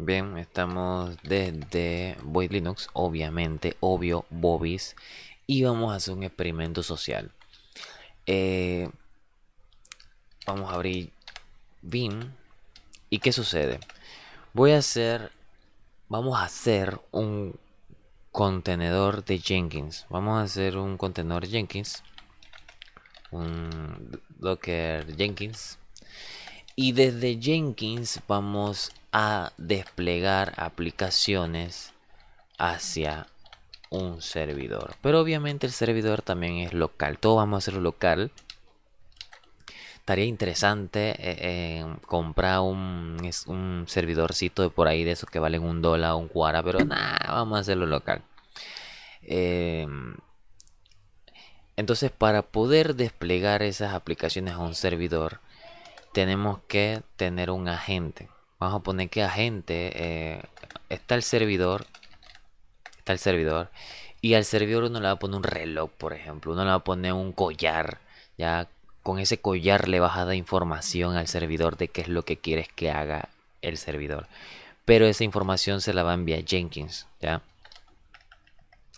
Bien, estamos desde Void Linux, obviamente, obvio, Bobis, y vamos a hacer un experimento social. Eh, vamos a abrir Vim. ¿Y qué sucede? Voy a hacer, vamos a hacer un contenedor de Jenkins. Vamos a hacer un contenedor Jenkins, un Docker Jenkins. Y desde Jenkins vamos a desplegar aplicaciones hacia un servidor. Pero obviamente el servidor también es local. Todo vamos a hacerlo local. Estaría interesante eh, eh, comprar un, servidorcito de por ahí de esos que valen un dólar o un cuara, pero nada, vamos a hacerlo local. Em, entonces, para poder desplegar esas aplicaciones a un servidor, tenemos que tener un agente. Vamos a poner que agente. Eh, está el servidor. Está el servidor. Y al servidor uno le va a poner un reloj, por ejemplo. Uno le va a poner un collar. Ya con ese collar le vas a dar información al servidor de qué es lo que quieres que haga el servidor. Pero esa información se la va a enviar Jenkins. ¿ya?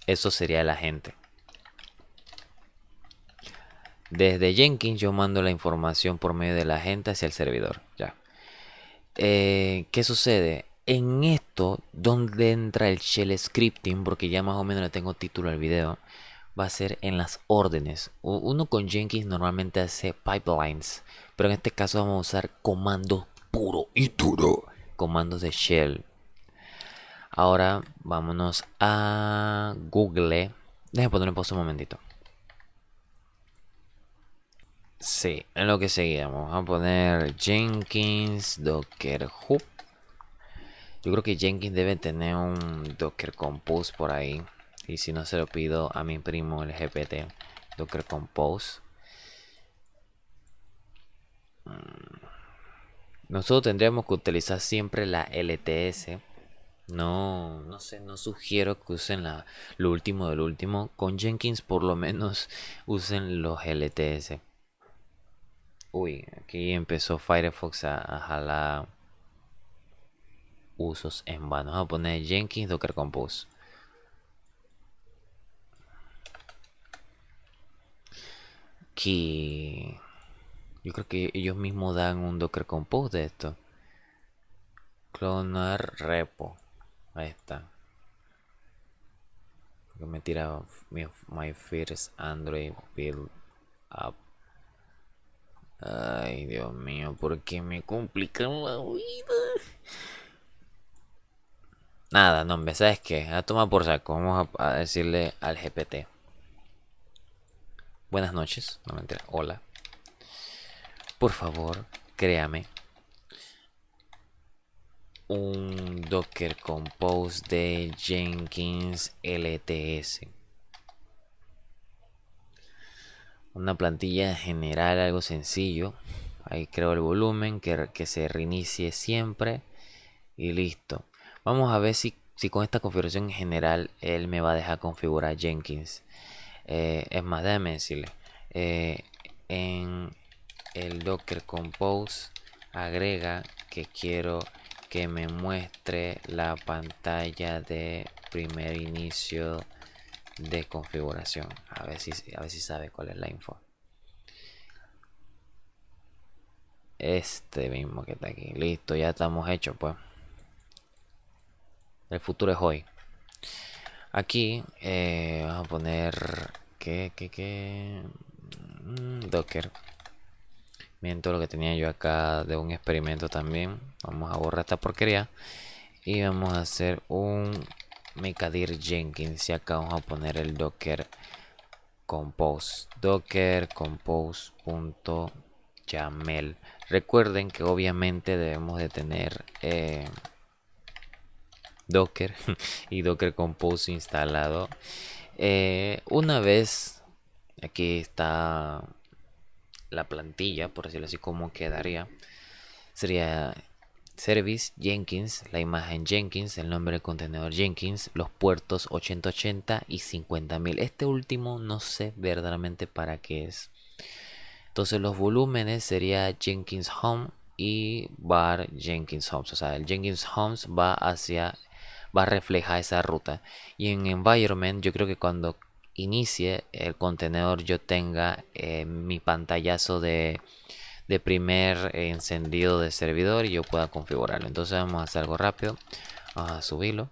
Eso sería el agente. Desde Jenkins yo mando la información por medio de la agente hacia el servidor. Ya. Eh, ¿qué sucede? En esto, donde entra el shell scripting, porque ya más o menos le tengo título al video, va a ser en las órdenes. Uno con Jenkins normalmente hace pipelines, pero en este caso vamos a usar comandos puro y duro, comandos de shell. Ahora vámonos a Google. Déjenme ponerle pausa un momentito. Sí, en lo que seguíamos. Vamos a poner Jenkins, Docker Hub. Yo creo que Jenkins debe tener un Docker Compose por ahí. Y si no se lo pido a mi primo el GPT, Docker Compose. Mm. Nosotros tendríamos que utilizar siempre la LTS. No, no sé, no sugiero que usen la, lo último del último. Con Jenkins por lo menos usen los LTS. Uy, aquí empezó Firefox a, jalar usos en vano. Vamos a poner Jenkins Docker Compose. Aquí, yo creo que ellos mismos dan un Docker Compose de esto. Clonar repo. Ahí está. me tira my first Android build up. Ay, Dios mío, ¿por qué me complican la vida? Nada, no, ¿sabes qué? A tomar por saco. Vamos a, decirle al GPT. Buenas noches, no me entera. hola. Por favor, créame. Un Docker Compose de Jenkins LTS. una plantilla general, algo sencillo. Ahí creo el volumen, que, se reinicie siempre y listo. Vamos a ver si, con esta configuración en general él me va a dejar configurar Jenkins. Eh, es más, déjame decirle. Eh, en el Docker Compose agrega que quiero que me muestre la pantalla de primer inicio de configuración. A ver si, a ver si sabe cuál es la info. Este mismo que está aquí. Listo, ya estamos hechos pues. El futuro es hoy. Aquí eh, vamos a poner que, que, que mm, Docker. miento lo que tenía yo acá de un experimento también. Vamos a borrar esta porquería. Y vamos a hacer un Mekadir Jenkins y acá vamos a poner el docker compose docker compose.yaml recuerden que obviamente debemos de tener eh, docker y docker compose instalado eh, una vez aquí está la plantilla por decirlo así como quedaría sería Service, Jenkins, la imagen Jenkins, el nombre del contenedor Jenkins, los puertos 8080 y 50.000. Este último no sé verdaderamente para qué es. Entonces los volúmenes sería Jenkins Home y bar Jenkins Homes. O sea, el Jenkins Homes va hacia, va a reflejar esa ruta. Y en Environment yo creo que cuando inicie el contenedor yo tenga eh, mi pantallazo de de primer encendido de servidor y yo pueda configurarlo. Entonces vamos a hacer algo rápido. Vamos a subirlo.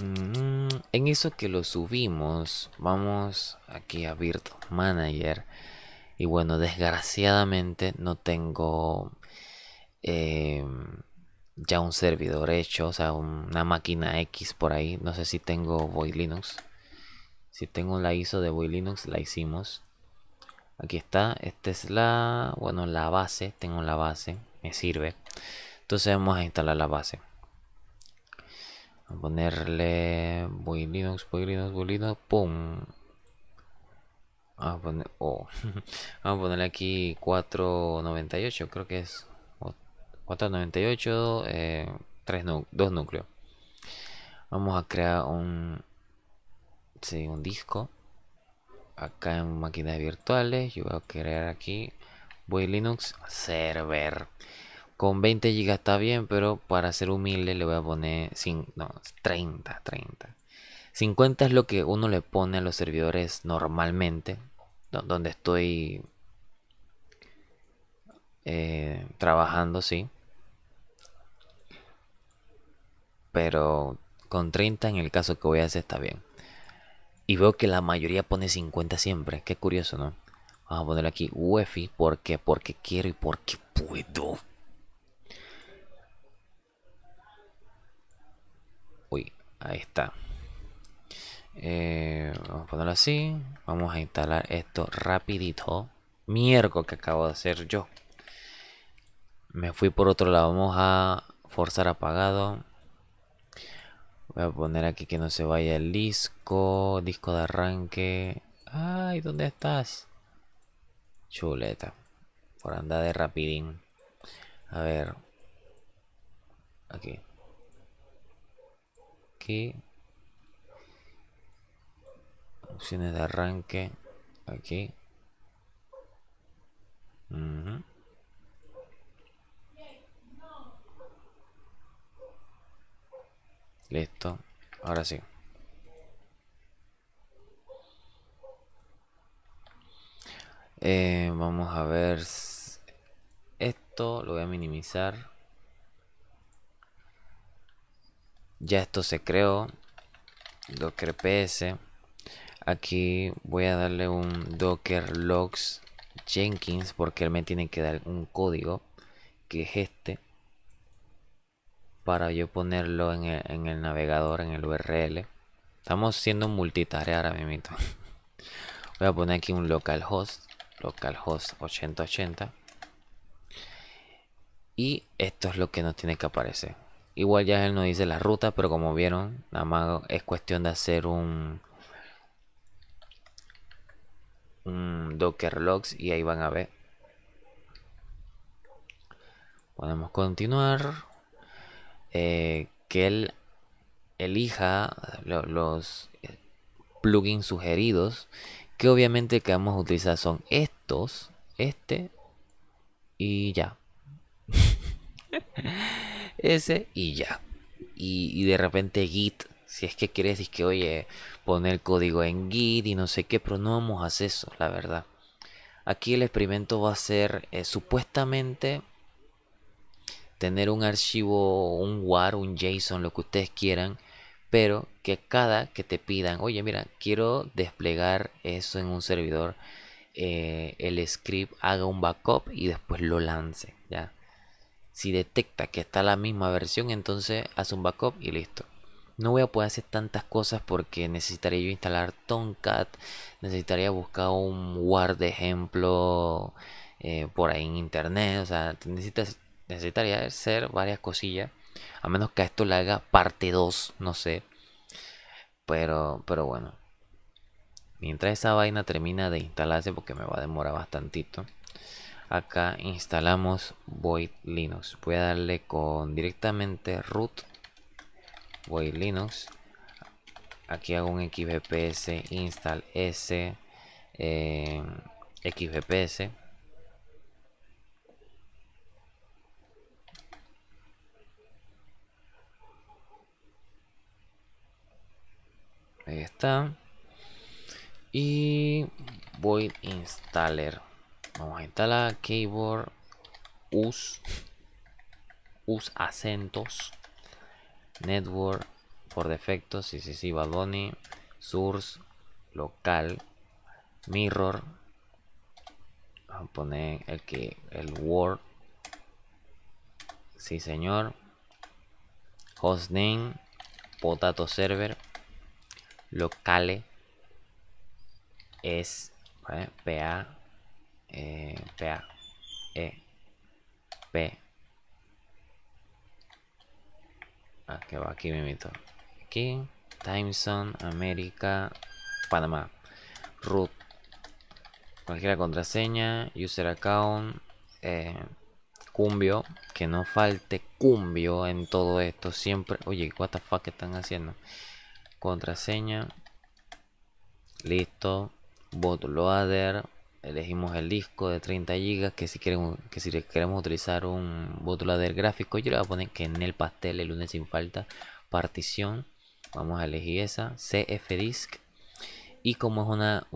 Mm, en eso que lo subimos, vamos aquí a Virt Manager. Y bueno, desgraciadamente no tengo em, ya un servidor hecho, o sea, una máquina X por ahí. No sé si tengo Void Linux. Si tengo la ISO de Boy Linux, la hicimos. Aquí está, esta es la, bueno, la base, tengo la base, me sirve. Entonces vamos a instalar la base. Vamos a ponerle Boy Linux, Boy Linux, pum. Oh, vamos a, ponerle aquí 498, creo que es 498, eh, núcleos. Vamos a crear un, sí, un disco. Acá en máquinas virtuales, yo voy a crear aquí voy Linux Server. Con 20 gigas está bien, pero para ser humilde le voy a poner sin, 30, 30. 50 es lo que uno le pone a los servidores normalmente, donde estoy eh, trabajando, sí. Pero con 30 en el caso que voy a hacer está bien. Y veo que la mayoría pone 50 siempre. Qué curioso, ¿no? Vamos a poner aquí UEFI. porque Porque quiero y porque puedo. Uy, ahí está. Eh, vamos a ponerlo así. Vamos a instalar esto rapidito. Miergo que acabo de hacer yo. Me fui por otro lado. Vamos a forzar apagado. Voy a poner aquí que no se vaya el disco, disco de arranque. Ay, ¿dónde estás? Chuleta. Por andar de rapidín. A ver. Aquí. Aquí. Opciones de arranque. Aquí. Listo. Ahora sí. Eh, vamos a ver esto. Lo voy a minimizar. Ya esto se creó. Docker PS. Aquí voy a darle un docker logs jenkins porque él me tiene que dar un código que es este para yo ponerlo en el, el navegador, en el URL. Estamos siendo multitarea ahora mismo. Voy a poner aquí un localhost, localhost 8080. Y esto es lo que nos tiene que aparecer. Igual ya él nos dice la ruta, pero como vieron, nada más es cuestión de hacer un, un Docker logs y ahí van a ver. Podemos continuar. Eh, que él elija los eh, plugins sugeridos que obviamente que vamos a utilizar son estos este y ya ese y ya y, de repente git si es que quieres es que oye poner código en git y no sé qué pero no vamos a hacer eso la verdad aquí el experimento va a ser eh, supuestamente tener un archivo, un WAR, un JSON, lo que ustedes quieran, pero que cada que te pidan, oye, mira, quiero desplegar eso en un servidor, eh, el script haga un backup y después lo lance, ¿ya? Si detecta que está la misma versión, entonces hace un backup y listo. No voy a poder hacer tantas cosas porque necesitaría yo instalar Tomcat, necesitaría buscar un WAR de ejemplo eh, por ahí en internet, o sea, necesitas necesitaría hacer varias cosillas. A menos que esto le haga parte 2, no sé. Pero, pero bueno. Mientras esa vaina termina de instalarse, porque me va a demorar bastantito. Acá instalamos Void Linux. Voy a darle con directamente root Void Linux. Aquí hago un xvps install s eh, xvps Ahí está. Y void installer. Vamos a instalar keyboard us us acentos network por defecto sí sí sí badoni source local mirror vamos a poner el que el word sí señor hostname potato server locale es eh, PA, eh, PA, E, P. aquí ah, que va aquí meto Aquí, Time América, Panamá. Root. Cualquier contraseña, user account, eh, cumbio, que no falte cumbio en todo esto siempre. Oye, what the fuck están haciendo? contraseña, listo, bootloader, elegimos el disco de 30 gigas que si queremos, que si queremos utilizar un bootloader gráfico, yo le voy a poner que en el pastel el lunes sin falta, partición, vamos a elegir esa, CF y como es una,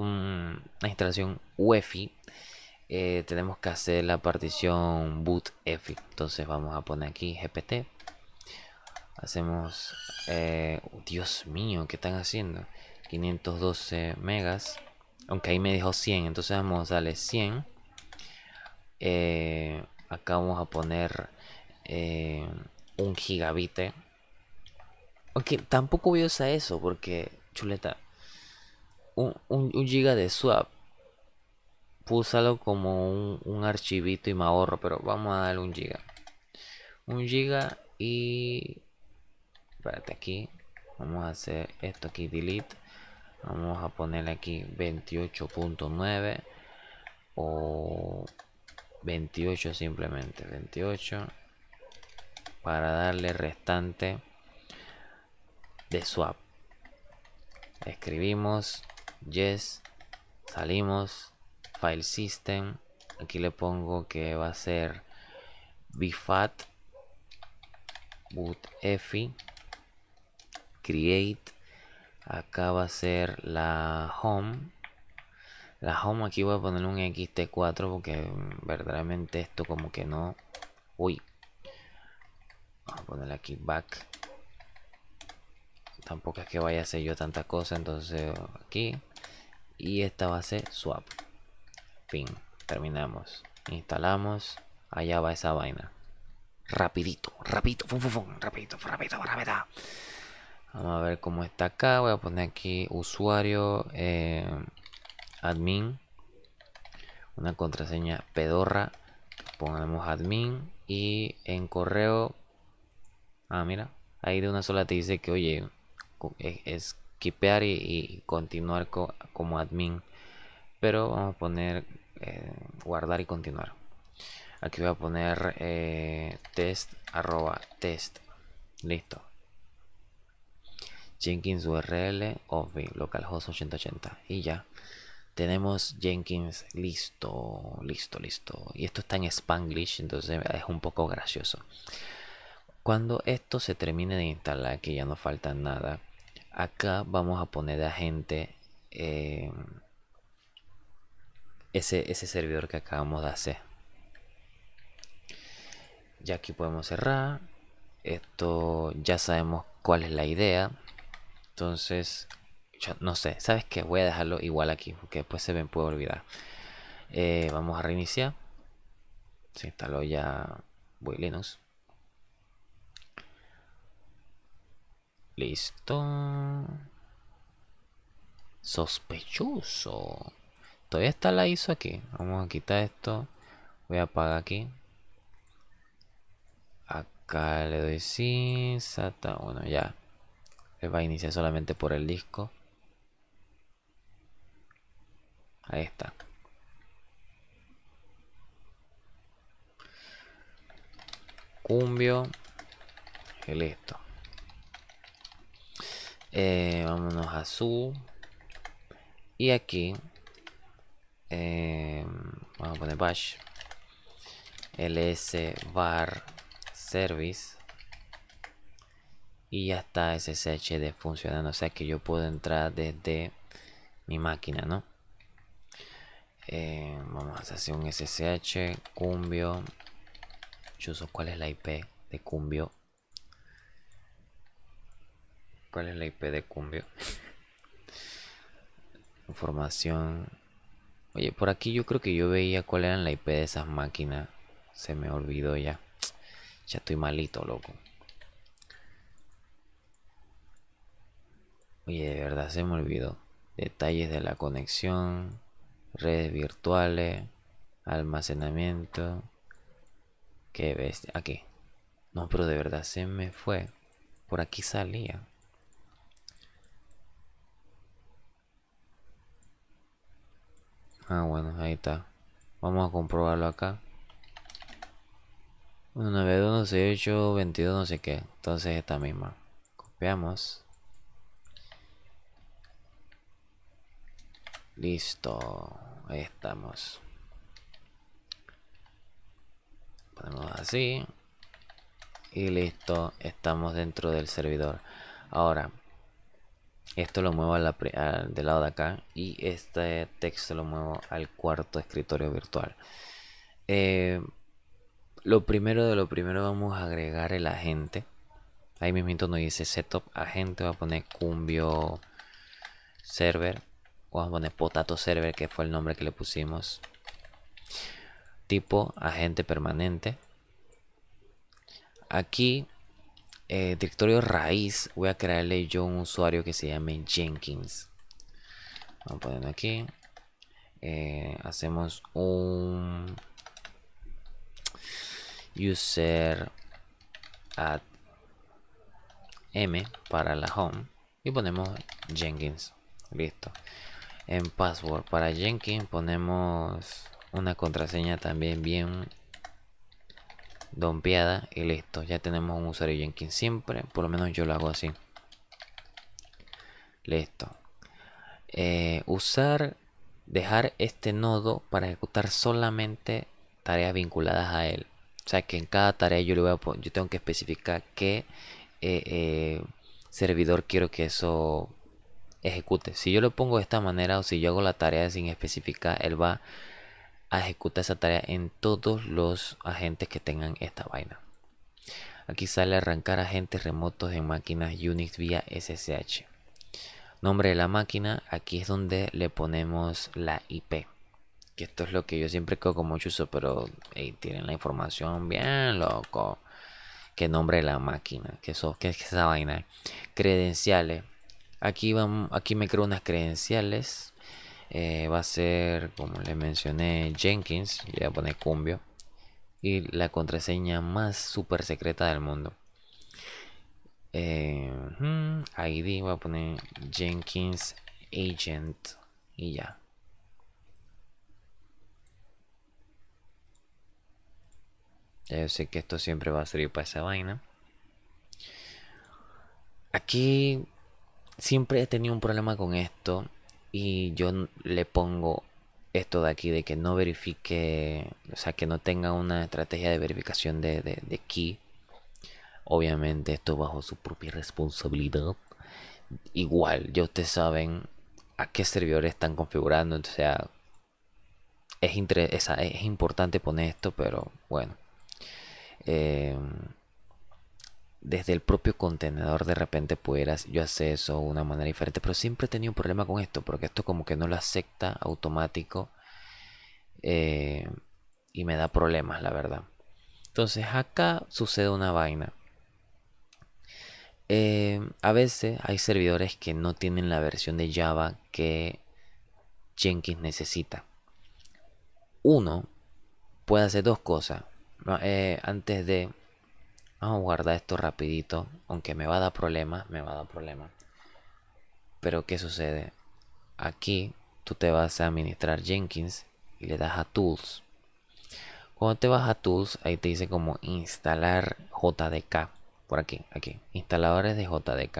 instalación UEFI, eh, tenemos que hacer la partición EFI. Entonces vamos a poner aquí GPT Hacemos... Eh, Dios mío, ¿qué están haciendo? 512 megas. Aunque ahí me dijo 100, entonces vamos a darle 100. Eh, acá vamos a poner eh, un gigabite. Aunque tampoco voy a usar eso porque, chuleta, un, un, giga de swap. Púsalo como un, un, archivito y me ahorro, pero vamos a darle un giga. Un giga y espérate aquí vamos a hacer esto aquí delete vamos a ponerle aquí 28.9 o 28 simplemente 28 para darle restante de swap escribimos yes salimos file system aquí le pongo que va a ser bfat boot EFI create acá va a ser la home la home aquí voy a poner un xt4 porque verdaderamente esto como que no uy vamos a ponerle aquí back tampoco es que vaya a hacer yo tanta cosa entonces aquí y esta va a ser swap fin terminamos instalamos allá va esa vaina rapidito rapidito rapidito rapidito rapidito Vamos a ver cómo está acá. Voy a poner aquí usuario eh, admin. Una contraseña pedorra. Pongamos admin. Y en correo. Ah, mira. Ahí de una sola te dice que, oye, e, es skipear y, continuar como admin. Pero vamos a poner eh, guardar y continuar. Aquí voy a poner eh, test arroba test. Listo. Jenkins URL, obvi, localhost 8080. Y ya. Tenemos Jenkins listo, listo, listo. Y esto está en Spanglish, entonces es un poco gracioso. Cuando esto se termine de instalar, que ya no falta nada, acá vamos a poner a gente eh, ese, ese servidor que acabamos de hacer. Ya aquí podemos cerrar. Esto ya sabemos cuál es la idea. Entonces, yo no sé, ¿sabes qué? Voy a dejarlo igual aquí porque después se me puede olvidar. Eh, vamos a reiniciar. Se instaló ya Voy Linux. Listo. Sospechoso. Todavía está la ISO aquí. Vamos a quitar esto. Voy a apagar aquí. Acá le doy sí. Bueno, ya va a iniciar solamente por el disco ahí está cumbio y listo eh, vámonos a su y aquí eh, vamos a poner bash ls bar service y ya está SSH de funcionando. O sea que yo puedo entrar desde mi máquina, ¿no? Eh, vamos a hacer un SSH, Cumbio. Yo cuál es la IP de Cumbio. ¿Cuál es la IP de Cumbio? Información. Oye, por aquí yo creo que yo veía cuál era la IP de esas máquinas. Se me olvidó ya. Ya estoy malito, loco. Oye, de verdad se me olvidó. Detalles de la conexión, redes virtuales, almacenamiento. Qué bestia. Aquí. No, pero de verdad se me fue. Por aquí salía. Ah, bueno, ahí está. Vamos a comprobarlo acá. 192.168.22 8 22, no sé qué. Entonces esta misma. Copiamos. Listo. Ahí estamos. Ponemos así. Y listo. Estamos dentro del servidor. Ahora. Esto lo muevo al del lado de acá. Y este texto lo muevo al cuarto escritorio virtual. Eh, lo primero de lo primero vamos a agregar el agente. Ahí mismo nos dice setup agente. va a poner cumbio server Vamos a poner Potato Server, que fue el nombre que le pusimos. Tipo agente permanente. Aquí, eh, directorio raíz, voy a crearle yo un usuario que se llame Jenkins. Vamos a poniendo aquí. Eh, hacemos un user at m para la home y ponemos Jenkins. Listo. En password para Jenkins ponemos una contraseña también bien dompeada y listo. Ya tenemos un usuario Jenkins siempre, por lo menos yo lo hago así. Listo. Eh, usar, dejar este nodo para ejecutar solamente tareas vinculadas a él. O sea que en cada tarea yo, le voy a, yo tengo que especificar qué eh, eh, servidor quiero que eso ejecute. Si yo lo pongo de esta manera o si yo hago la tarea sin especificar, él va a ejecutar esa tarea en todos los agentes que tengan esta vaina. Aquí sale arrancar agentes remotos en máquinas Unix vía SSH. Nombre de la máquina, aquí es donde le ponemos la IP. Que esto es lo que yo siempre cojo mucho uso, pero tienen la información bien loco. Que nombre de la máquina, que, eso, que es esa vaina. Credenciales, Aquí, vamos, aquí me creo unas credenciales. Eh, va a ser, como le mencioné, Jenkins. Le voy a poner Cumbio. Y la contraseña más super secreta del mundo. Eh, ID, voy a poner Jenkins Agent. Y ya. Ya yo sé que esto siempre va a servir para esa vaina. Aquí siempre he tenido un problema con esto y yo le pongo esto de aquí de que no verifique, o sea, que no tenga una estrategia de verificación de, de, key. Obviamente esto bajo su propia responsabilidad. Igual, ya ustedes saben a qué servidores están configurando, o sea, es, es importante poner esto, pero bueno. Em, desde el propio contenedor de repente pudieras yo hacer eso de una manera diferente. Pero siempre he tenido un problema con esto, porque esto como que no lo acepta automático eh, y me da problemas, la verdad. Entonces acá sucede una vaina. Eh, a veces hay servidores que no tienen la versión de Java que Jenkins necesita. Uno puede hacer dos cosas eh, antes de Vamos a guardar esto rapidito. Aunque me va a dar problemas, me va a dar problemas. Pero ¿qué sucede? Aquí tú te vas a administrar Jenkins y le das a Tools. Cuando te vas a Tools, ahí te dice como instalar JDK. Por aquí, aquí. Instaladores de JDK.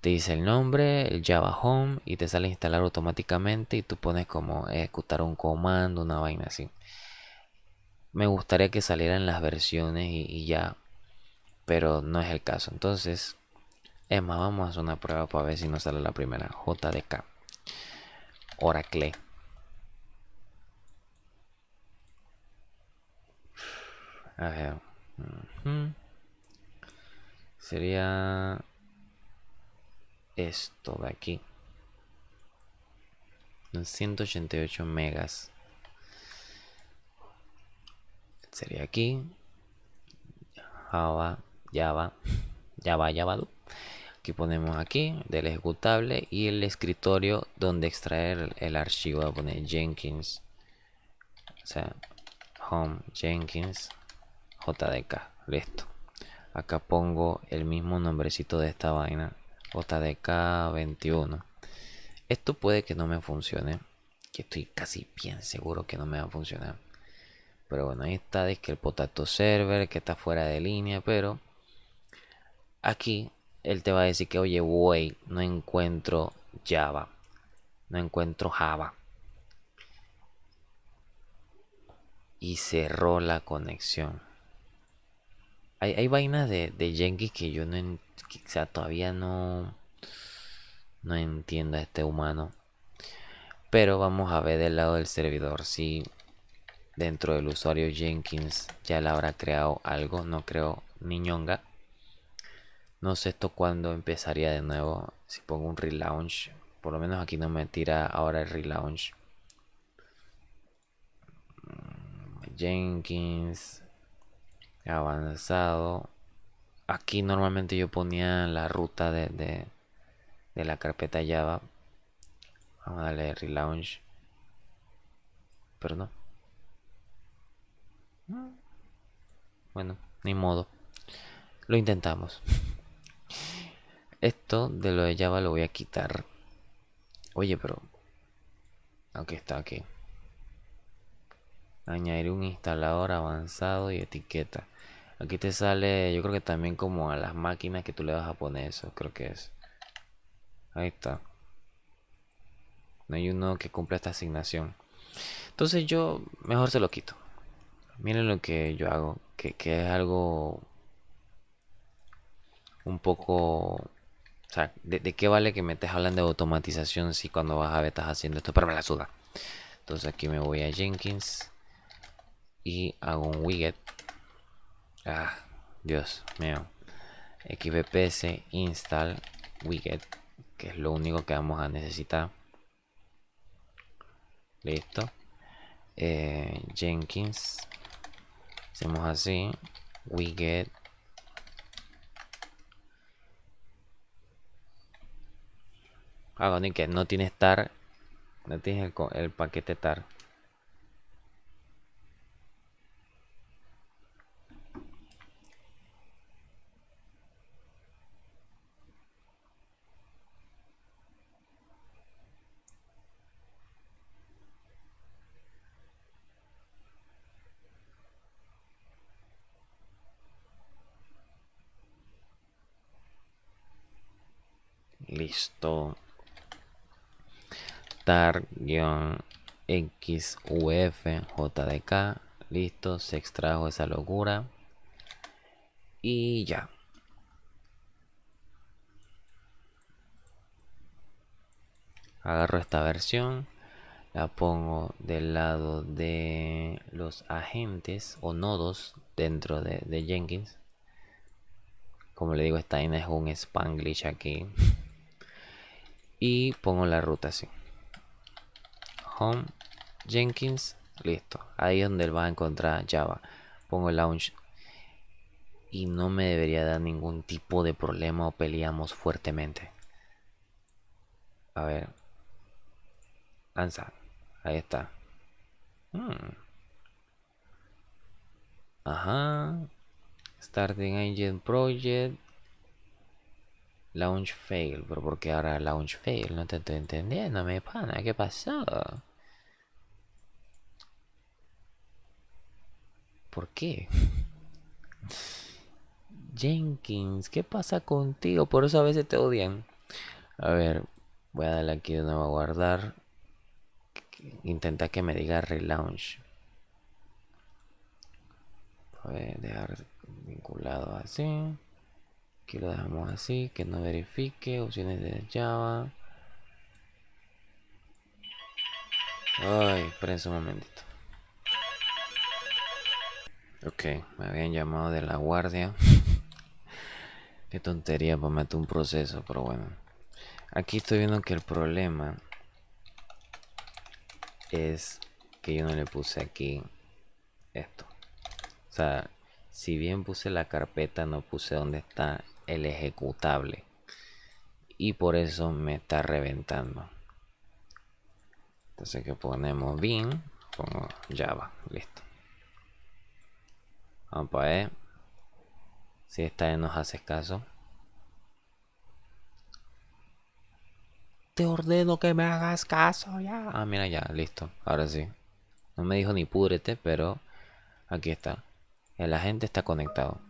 Te dice el nombre, el Java Home y te sale instalar automáticamente y tú pones como ejecutar un comando, una vaina así me gustaría que salieran las versiones y, ya, pero no es el caso. Entonces, es más, vamos a hacer una prueba para ver si nos sale la primera. JDK. Oracle. A ver. Sería esto de aquí. 188 megas sería aquí Java, Java, Java, Java. Aquí ponemos aquí del ejecutable y el escritorio donde extraer el archivo. poner Jenkins. O sea, home Jenkins JDK. Listo. Acá pongo el mismo nombrecito de esta vaina. JDK 21. Esto puede que no me funcione. Que estoy casi bien seguro que no me va a funcionar pero bueno, ahí está, dice que el potato server, que está fuera de línea, pero aquí él te va a decir que, oye, wey, no encuentro Java, no encuentro Java. Y cerró la conexión. Hay, hay vainas de, de que yo no, quizá todavía no, no entiendo a este humano. Pero vamos a ver del lado del servidor si dentro del usuario Jenkins ya le habrá creado algo, no creo niñonga. No sé esto cuándo empezaría de nuevo. Si pongo un relaunch, por lo menos aquí no me tira ahora el relaunch. Mm, Jenkins avanzado. Aquí normalmente yo ponía la ruta de, de, de la carpeta Java. Vamos a darle relaunch. Pero no. Bueno, ni modo. Lo intentamos. Esto de lo de Java lo voy a quitar. Oye, pero... Aunque está aquí. Añadir un instalador avanzado y etiqueta. Aquí te sale, yo creo que también como a las máquinas que tú le vas a poner eso, creo que es. Ahí está. No hay uno que cumpla esta asignación. Entonces yo mejor se lo quito miren lo que yo hago, que, que es algo un poco... O sea, ¿de, qué vale que me estés hablando de automatización si cuando vas a ver estás haciendo esto? Pero me la suda. Entonces aquí me voy a Jenkins y hago un widget. Ah, Dios mío. XPS install widget, que es lo único que vamos a necesitar. Listo. Eh, Jenkins hacemos así, we get Ah, que no tiene tar, no tienes el, el paquete tar. listo tar xuf listo se extrajo esa locura y ya agarro esta versión la pongo del lado de los agentes o nodos dentro de, Jenkins como le digo esta es un spanglish aquí y pongo la ruta así. Home, Jenkins, listo. Ahí es donde va a encontrar Java. Pongo el launch y no me debería dar ningún tipo de problema o peleamos fuertemente. A ver. Lanza Ahí está. Hmm. Ajá. Starting Engine Project. Launch fail, pero ¿por ahora launch fail? No te estoy entendiendo, me pana, ¿qué pasó? ¿Por qué? Jenkins, ¿qué pasa contigo? Por eso a veces te odian. A ver, voy a darle aquí de nuevo a guardar. Intenta que me diga relaunch. Voy a dejar vinculado así. Aquí lo dejamos así, que no verifique, opciones de Java. Ay, espérense un momentito. Ok, me habían llamado de la guardia. Qué tontería, pues un proceso, pero bueno. Aquí estoy viendo que el problema es que yo no le puse aquí esto. O sea, si bien puse la carpeta, no puse dónde está ejecutable. Y por eso me está reventando. Entonces que ponemos bin, como java, listo. Vamos a ver si esta vez nos hace caso. Te ordeno que me hagas caso ya. Ah, mira ya, listo. Ahora sí. No me dijo ni púdrete, pero aquí está. El agente está conectado.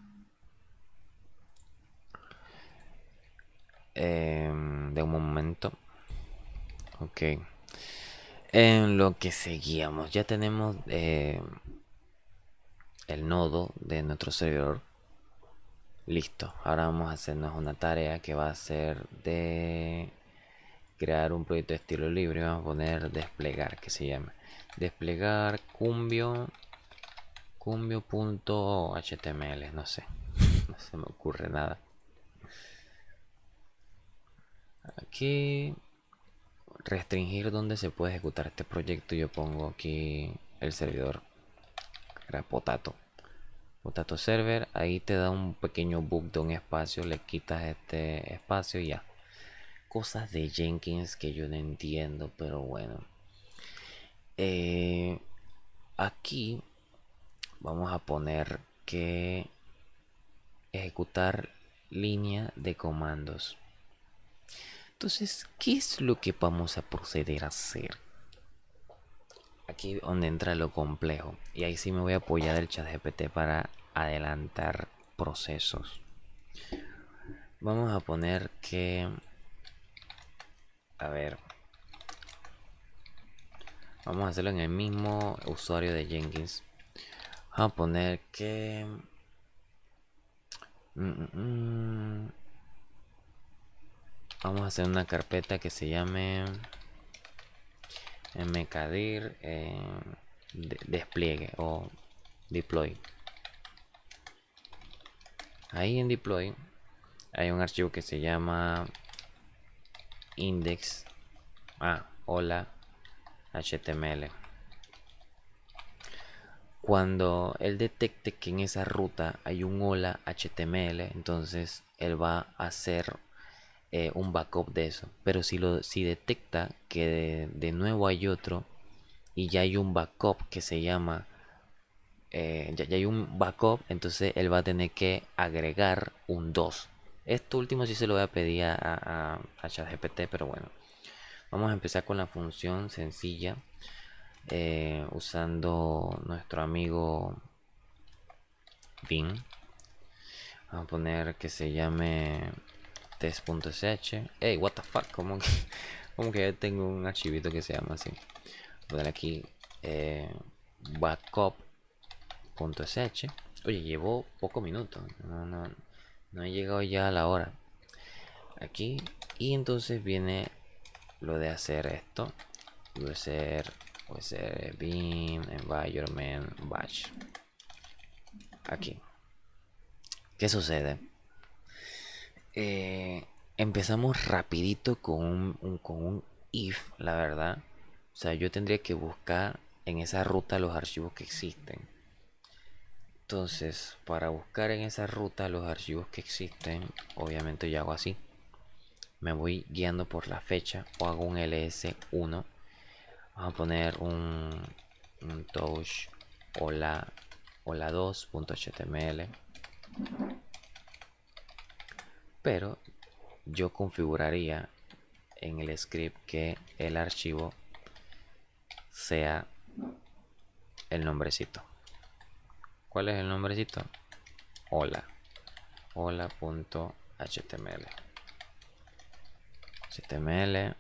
Em, de un momento. Ok. En lo que seguíamos, ya tenemos em, el nodo de nuestro servidor. Listo. Ahora vamos a hacernos una tarea que va a ser de crear un proyecto de estilo libre. Vamos a poner desplegar, que se llama. Desplegar cumbio cumbio.html, no sé, no se me ocurre nada. Aquí restringir donde se puede ejecutar este proyecto. Yo pongo aquí el servidor era Potato. Potato Server. Ahí te da un pequeño bug de un espacio. Le quitas este espacio y ya. Cosas de Jenkins que yo no entiendo, pero bueno. Eh, aquí vamos a poner que ejecutar línea de comandos. Entonces, ¿qué es lo que vamos a proceder a hacer? Aquí donde entra lo complejo. Y ahí sí me voy a apoyar el chat GPT para adelantar procesos. Vamos a poner que... A ver. Vamos a hacerlo en el mismo usuario de Jenkins. Vamos a poner que... mmm. Vamos a hacer una carpeta que se llame eh, mkdir eh, despliegue o deploy. Ahí en deploy hay un archivo que se llama index ah, hola html cuando él detecte que en esa ruta hay un hola html entonces él va a hacer eh, un backup de eso. Pero si, lo, si detecta que de, nuevo hay otro y ya hay un backup que se llama, eh, ya, hay un backup, entonces él va a tener que agregar un 2. Esto último sí se lo voy a pedir a, a, ChatGPT, pero bueno. Vamos a empezar con la función sencilla eh, usando nuestro amigo bin. Vamos a poner que se llame test.sh hey what the fuck, como que, tengo un archivito que se llama así? Voy a dar aquí eh, backup.sh Oye, llevo poco minuto, no, he llegado ya a la hora. Aquí, y entonces viene lo de hacer esto. Puede ser, puede ser beam Environment, Batch. Aquí. ¿Qué sucede? Eh, empezamos rapidito con un, if, la verdad. O sea, yo tendría que buscar en esa ruta los archivos que existen. Entonces, para buscar en esa ruta los archivos que existen, obviamente yo hago así. Me voy guiando por la fecha o hago un ls1. Vamos a poner un, un touch hola hola 2.html pero yo configuraría en el script que el archivo sea el nombrecito ¿cuál es el nombrecito? hola hola.html html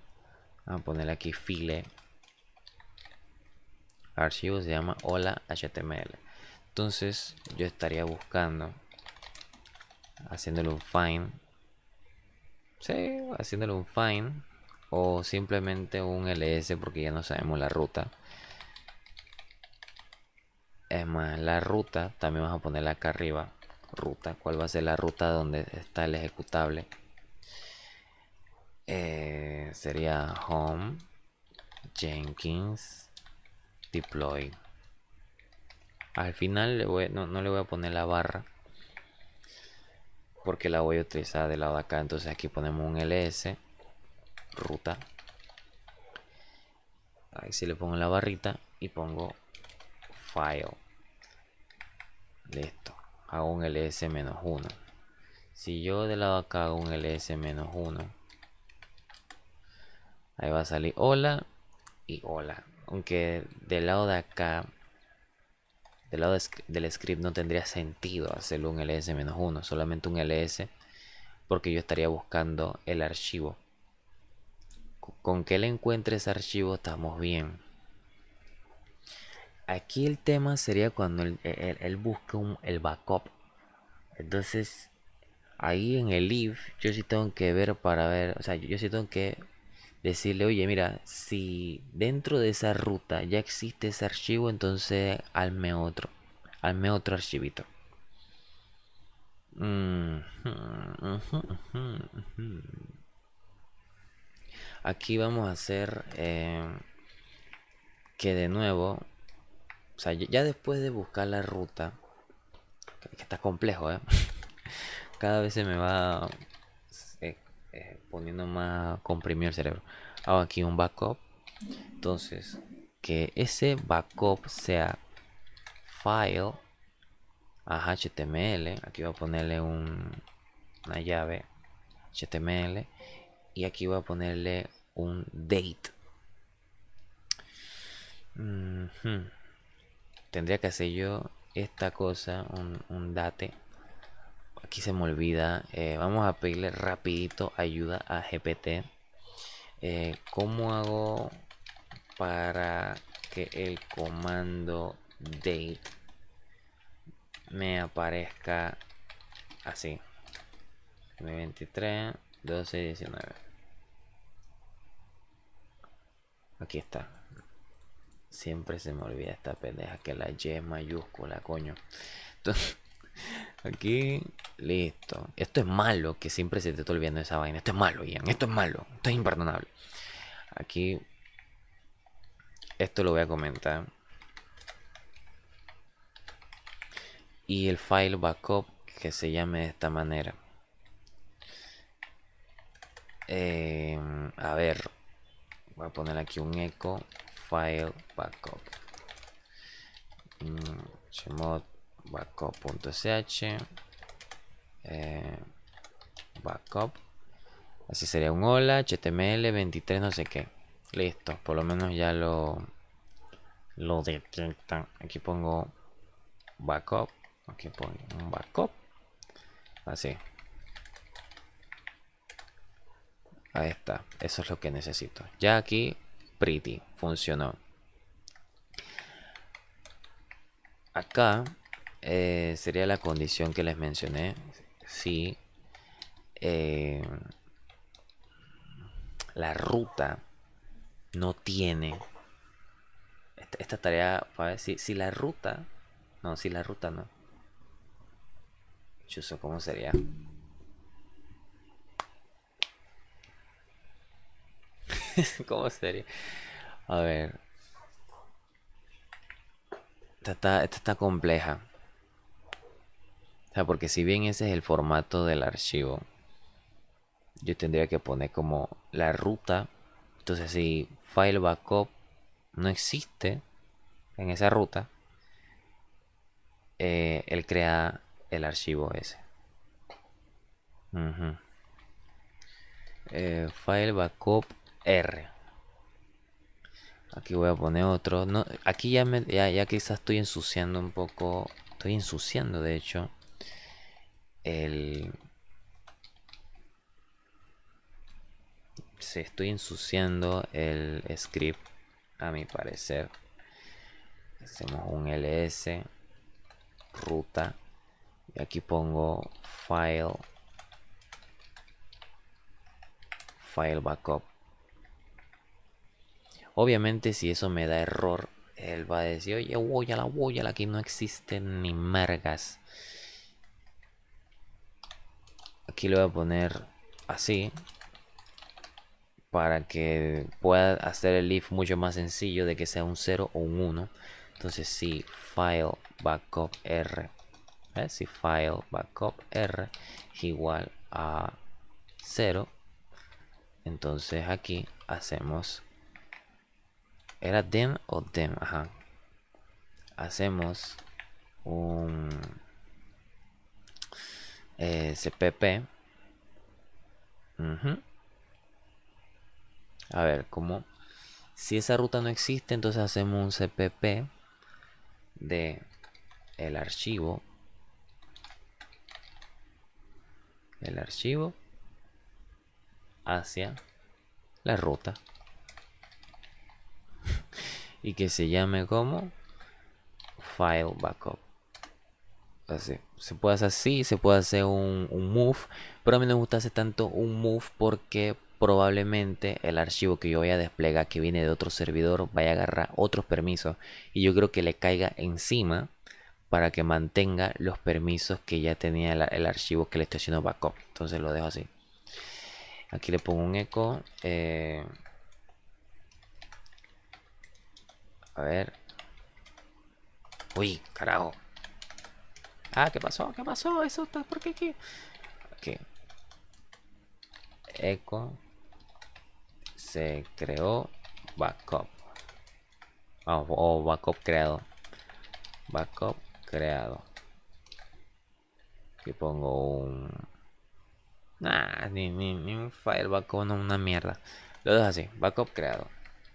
vamos a poner aquí file archivo se llama hola.html entonces yo estaría buscando haciéndole un find Sí, haciéndole un find o simplemente un ls porque ya no sabemos la ruta. Es más, la ruta también vamos a ponerla acá arriba. Ruta, cuál va a ser la ruta donde está el ejecutable. Eh, sería home jenkins deploy. Al final no le voy a poner la barra porque la voy a utilizar del lado de acá entonces aquí ponemos un ls ruta ahí si le pongo la barrita y pongo file listo hago un ls-1 si yo del lado de acá hago un ls-1 ahí va a salir hola y hola aunque del lado de acá del lado del script no tendría sentido hacer un ls-1, solamente un ls, porque yo estaría buscando el archivo. Con que él encuentre ese archivo estamos bien. Aquí el tema sería cuando él, e-, e-, busca el backup. Entonces, ahí en el if yo sí tengo que ver para ver, o sea, yo sí tengo que decirle, oye, mira, si dentro de esa ruta ya existe ese archivo, entonces alme otro, Alme otro archivito. Aquí vamos a hacer eh, que de nuevo, o sea, ya después de buscar la ruta, que está complejo, ¿eh? cada vez se me va poniendo más comprimido el cerebro. Hago aquí un backup. Entonces, que ese backup sea file a HTML. Aquí voy a ponerle un, una llave HTML. Y aquí voy a ponerle un date. Tendría que hacer yo esta cosa, un date aquí se me olvida. Eh, vamos a pedirle rapidito ayuda a GPT. Eh, ¿Cómo hago para que el comando date me aparezca así? 23, 12, 19. Aquí está. Siempre se me olvida esta pendeja que la Y mayúscula, coño. Entonces, Aquí, listo. Esto es malo, que siempre se te está olvidando esa vaina. Esto es malo, Ian. Esto es malo. Esto es imperdonable. Aquí, esto lo voy a comentar. Y el file backup que se llame de esta manera. Eh, a ver, voy a poner aquí un eco file backup. Mm, backup.sh eh, backup así sería un hola html 23 no sé qué listo por lo menos ya lo lo detectan aquí pongo backup aquí pongo un backup así ahí está eso es lo que necesito ya aquí pretty funcionó acá eh, sería la condición que les mencioné. Si eh, la ruta no tiene esta, tarea, si, la ruta, no, si la ruta no. Chuso, ¿cómo sería? ¿Cómo sería? A ver. esta está compleja. O sea, porque si bien ese es el formato del archivo, yo tendría que poner como la ruta. Entonces si file backup no existe en esa ruta, eh, él crea el archivo ese. Eh, file backup R. Aquí voy a poner otro. aquí ya, me, ya, ya quizás estoy ensuciando un poco. Estoy ensuciando de hecho el... Se estoy ensuciando el script, a mi parecer. Hacemos un ls, ruta, y aquí pongo file, file backup. Obviamente si eso me da error, él va a decir, oye, la que no existe ni mergas. Aquí lo voy a poner así. Para que pueda hacer el if mucho más sencillo de que sea un 0 o un 1. Entonces si file backup r. Si file backup r igual a 0. Entonces aquí hacemos... ¿Era dem o dem? Ajá. Hacemos un CPP. A ver, como si esa ruta no existe, entonces hacemos un CPP de el archivo. El archivo hacia la ruta. y que se llame como file backup. Se puede hacer así, se puede hacer un, move. Pero a mí no me gusta hacer tanto un move porque probablemente el archivo que yo voy a desplegar que viene de otro servidor vaya a agarrar otros permisos y yo creo que le caiga encima para que mantenga los permisos que ya tenía el, archivo que le estoy haciendo backup entonces lo dejo así aquí le pongo un eco eh, a ver uy carajo Ah, ¿qué pasó? ¿Qué pasó? Eso está porque aquí. ¿Qué? Echo. Se creó backup. O backup creado. Backup creado. Aquí pongo un. Nah, ni, ni, un file backup, no una mierda. Lo dejo así, backup creado.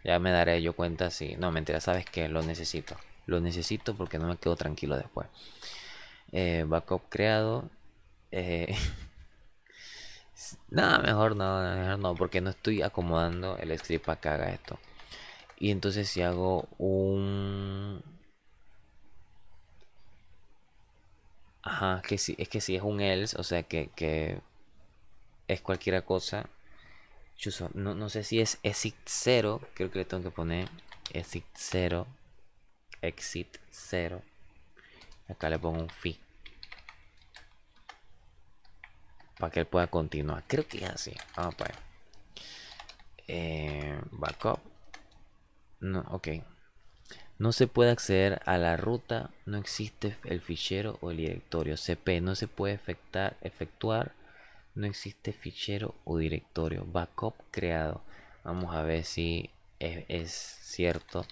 Ya me daré yo cuenta si. No, mentira, sabes que lo necesito. Lo necesito porque no me quedo tranquilo después. Eh, backup creado. Eh, nada, mejor no, no, porque no estoy acomodando el script Para que haga esto. Y entonces si hago un... Ajá, que si, es que si es un else, o sea que, que es cualquiera cosa. no, no, sé si es exit 0, creo que le tengo que poner exit 0, exit 0. Acá le pongo un fi. Para que él pueda continuar. Creo que es así. Vamos para backup. No, ok. No se puede acceder a la ruta. No existe el fichero o el directorio. CP. No se puede efectar, efectuar. No existe fichero o directorio. Backup creado. Vamos a ver si es cierto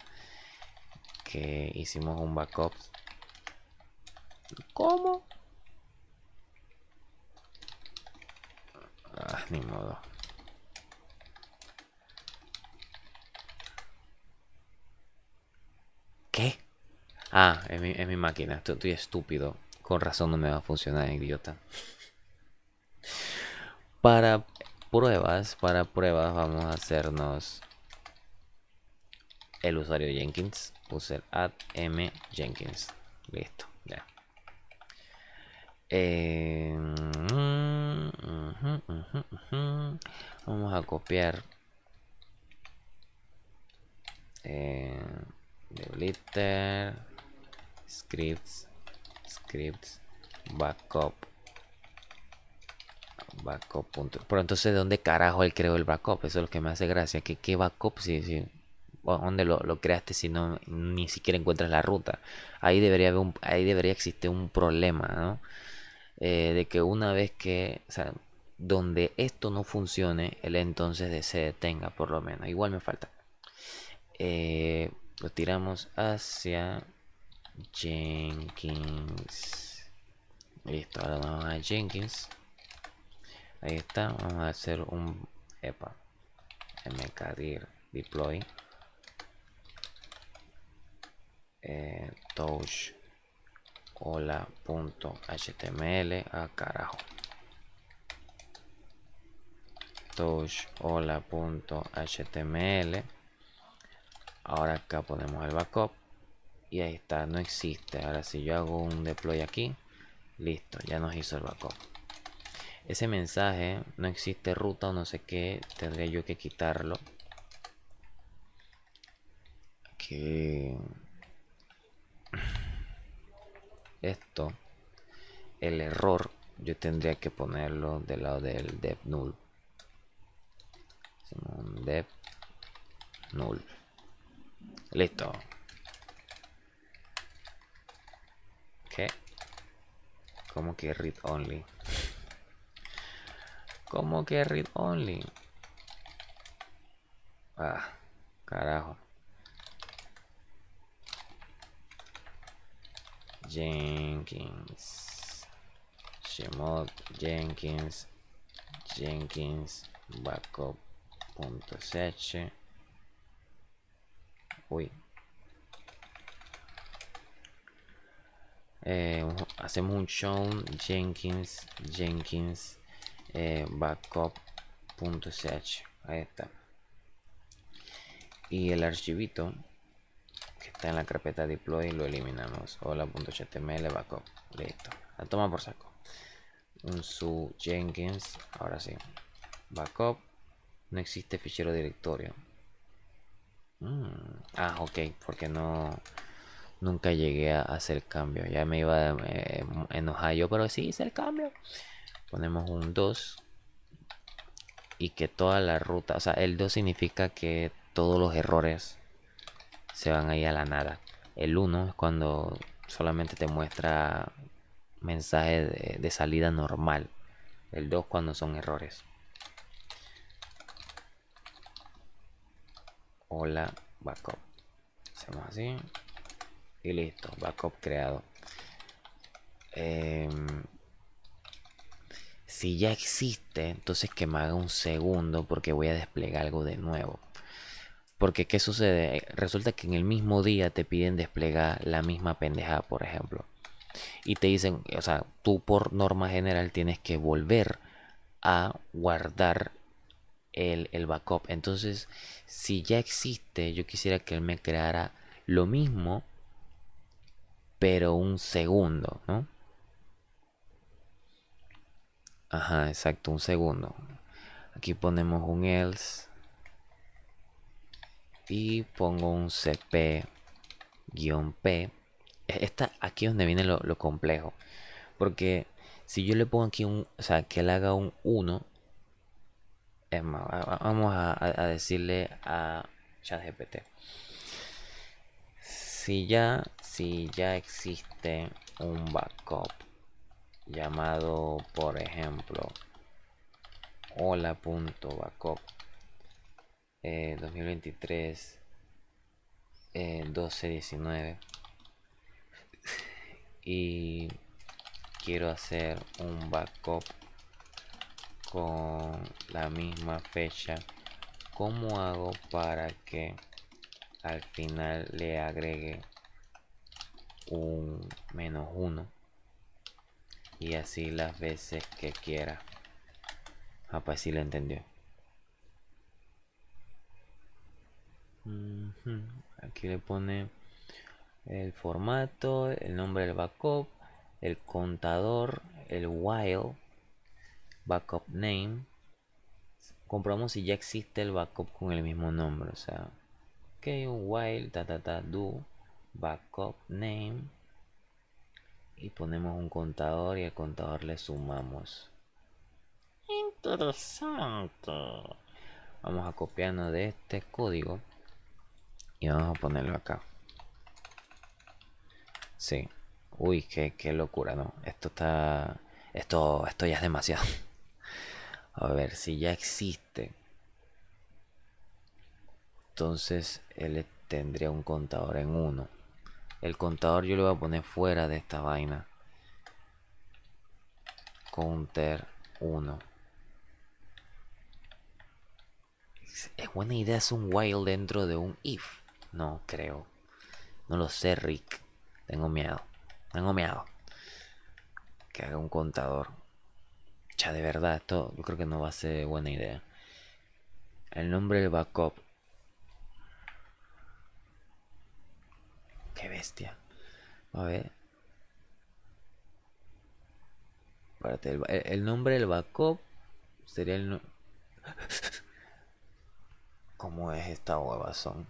que hicimos un backup ¿Cómo? Ah, ni modo. ¿Qué? Ah, es mi, es mi máquina. Estoy, estúpido. Con razón no me va a funcionar, idiota. Para pruebas, para pruebas vamos a hacernos el usuario Jenkins. Puse add m Jenkins. Listo. Eh, vamos a copiar eh, de scripts scripts backup backup punto pero entonces ¿de dónde carajo él creó el backup eso es lo que me hace gracia que qué backup si, dónde lo, creaste si no ni siquiera encuentras la ruta ahí debería haber ahí debería existir un problema no eh, de que una vez que, donde esto no funcione, El entonces de se detenga por lo menos. Igual me falta. Eh, lo tiramos hacia Jenkins. Listo, ahora vamos a Jenkins. Ahí está, vamos a hacer un... Epa, mkdir deploy. Eh, touch hola.html a ah, carajo touch hola.html ahora acá ponemos el backup y ahí está no existe ahora si yo hago un deploy aquí listo ya nos hizo el backup ese mensaje no existe ruta o no sé qué tendría yo que quitarlo aquí esto, el error, yo tendría que ponerlo del lado del dev null. Un null. Listo. ¿Qué? como que read only? como que read only? Ah, carajo. Jenkins. Chmod Jenkins. Jenkins backup.sh. Uy. Eh, hacemos un show Jenkins Jenkins eh, punto Ahí está. Y el archivito en la carpeta deploy lo eliminamos hola.html backup listo la toma por saco un su jenkins ahora sí backup no existe fichero directorio mm. ah ok porque no nunca llegué a hacer cambio ya me iba a eh, enojar yo pero sí hice el cambio ponemos un 2 y que toda la ruta o sea el 2 significa que todos los errores se van ahí a la nada. El 1 es cuando solamente te muestra mensaje de, salida normal. El 2 cuando son errores. Hola, backup. Hacemos así. Y listo, backup creado. Em, si ya existe, entonces que me haga un segundo porque voy a desplegar algo de nuevo. Porque, ¿qué sucede? Resulta que en el mismo día te piden desplegar la misma pendejada, por ejemplo. Y te dicen, o sea, tú por norma general tienes que volver a guardar el, el backup. Entonces, si ya existe, yo quisiera que él me creara lo mismo, pero un segundo, ¿no? Ajá, exacto, un segundo. Aquí ponemos un else y pongo un cp-p. E, esta, aquí donde viene lo, complejo. Porque si yo le pongo aquí un, o sea, que le haga un 1, es más, vamos a, decirle a ChatGPT. Si ya, si ya existe un backup llamado, por ejemplo, hola.backup 2023 eh, 12-19 eh, y quiero hacer un backup con la misma fecha ¿cómo hago para que al final le agregue un menos uno y así las veces que quiera. ver si le entendió. Aquí le pone el formato, el nombre del backup, el contador, el while, backup name. Comprobamos si ya existe el backup con el mismo nombre. O sea, ok, un while, do, backup name. Y ponemos un contador y al contador le sumamos. Interesante. Vamos a copiarnos de este código. Y vamos a ponerlo acá. Sí. Uy, qué, locura, ¿no? Esto está... Esto, esto ya es demasiado. A ver, si ya existe. Entonces, él tendría un contador en 1 El contador yo lo voy a poner fuera de esta vaina. Counter 1. Es buena idea hacer un while dentro de un if. No creo. No lo sé, Rick. Tengo miedo. Tengo miedo. Que haga un contador. Ya, de verdad, esto yo creo que no va a ser buena idea. El nombre del backup. Qué bestia. A ver. el, nombre del backup sería el... ¿Cómo es esta huevazón?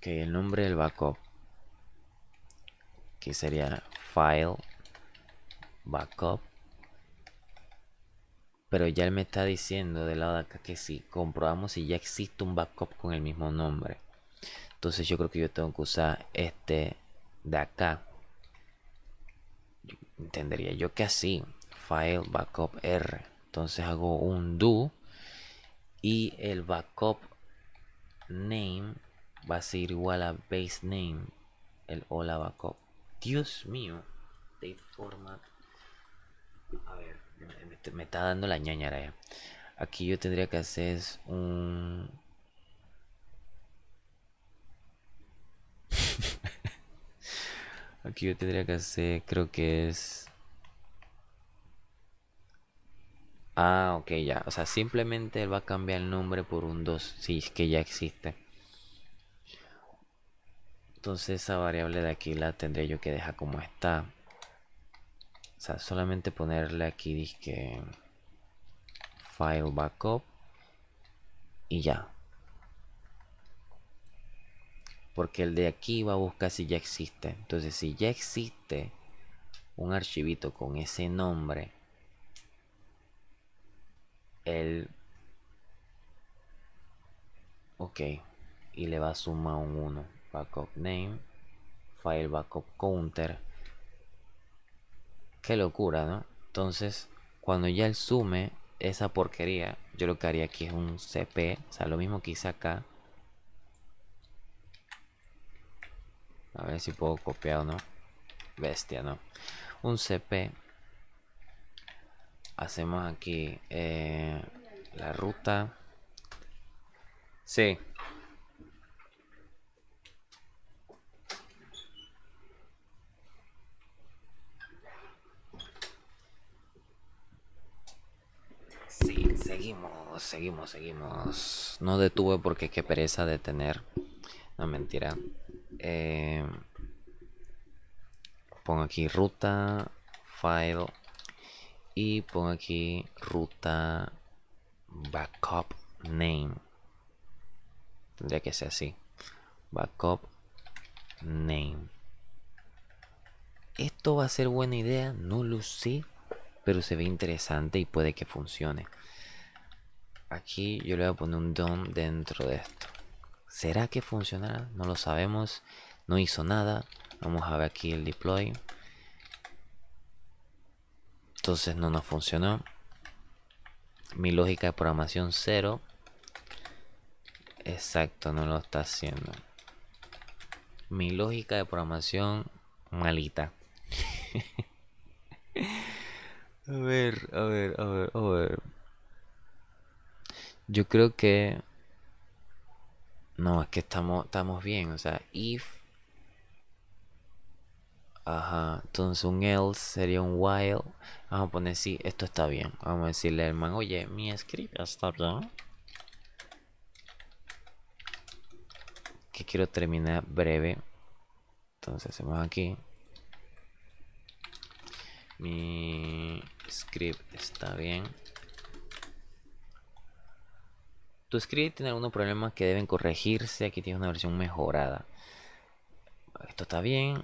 Que el nombre del backup. Que sería file backup. Pero ya él me está diciendo De lado de acá que si comprobamos si ya existe un backup con el mismo nombre. Entonces yo creo que yo tengo que usar este de acá. entendería yo que así. File backup R. Entonces hago un do. Y el backup name va a ser igual a base name el hola backup dios mío date format a ver me, está dando la ñañara eh. aquí yo tendría que hacer un aquí yo tendría que hacer creo que es ah ok ya o sea simplemente él va a cambiar el nombre por un 2 si es que ya existe entonces esa variable de aquí la tendría yo que dejar como está. O sea, solamente ponerle aquí disque file backup y ya. Porque el de aquí va a buscar si ya existe. Entonces si ya existe un archivito con ese nombre, el... Ok. Y le va a sumar un 1 backup name, file backup counter. Qué locura, ¿no? Entonces, cuando ya él sume esa porquería, yo lo que haría aquí es un cp, o sea, lo mismo que hice acá. A ver si puedo copiar o no. Bestia, ¿no? Un cp. Hacemos aquí eh, la ruta. Sí, seguimos, seguimos, No detuve porque que pereza de tener No, mentira. Eh, pongo aquí ruta, file. Y pongo aquí ruta backup name. Tendría que ser así. Backup name. Esto va a ser buena idea, no lo sé, pero se ve interesante y puede que funcione. Aquí yo le voy a poner un DOM dentro de esto. ¿Será que funcionará? No lo sabemos. No hizo nada. Vamos a ver aquí el deploy. Entonces no nos funcionó. Mi lógica de programación cero. Exacto, no lo está haciendo. Mi lógica de programación malita. a ver, a ver, a ver, a ver. Yo creo que. No, es que estamos, estamos bien. O sea, if. Ajá. Entonces un else sería un while. Vamos a poner sí, esto está bien. Vamos a decirle al man, oye, mi script está bien. Que quiero terminar breve. Entonces hacemos aquí. Mi script está bien. Tu script tiene algunos problemas que deben corregirse. Aquí tiene una versión mejorada. Esto está bien.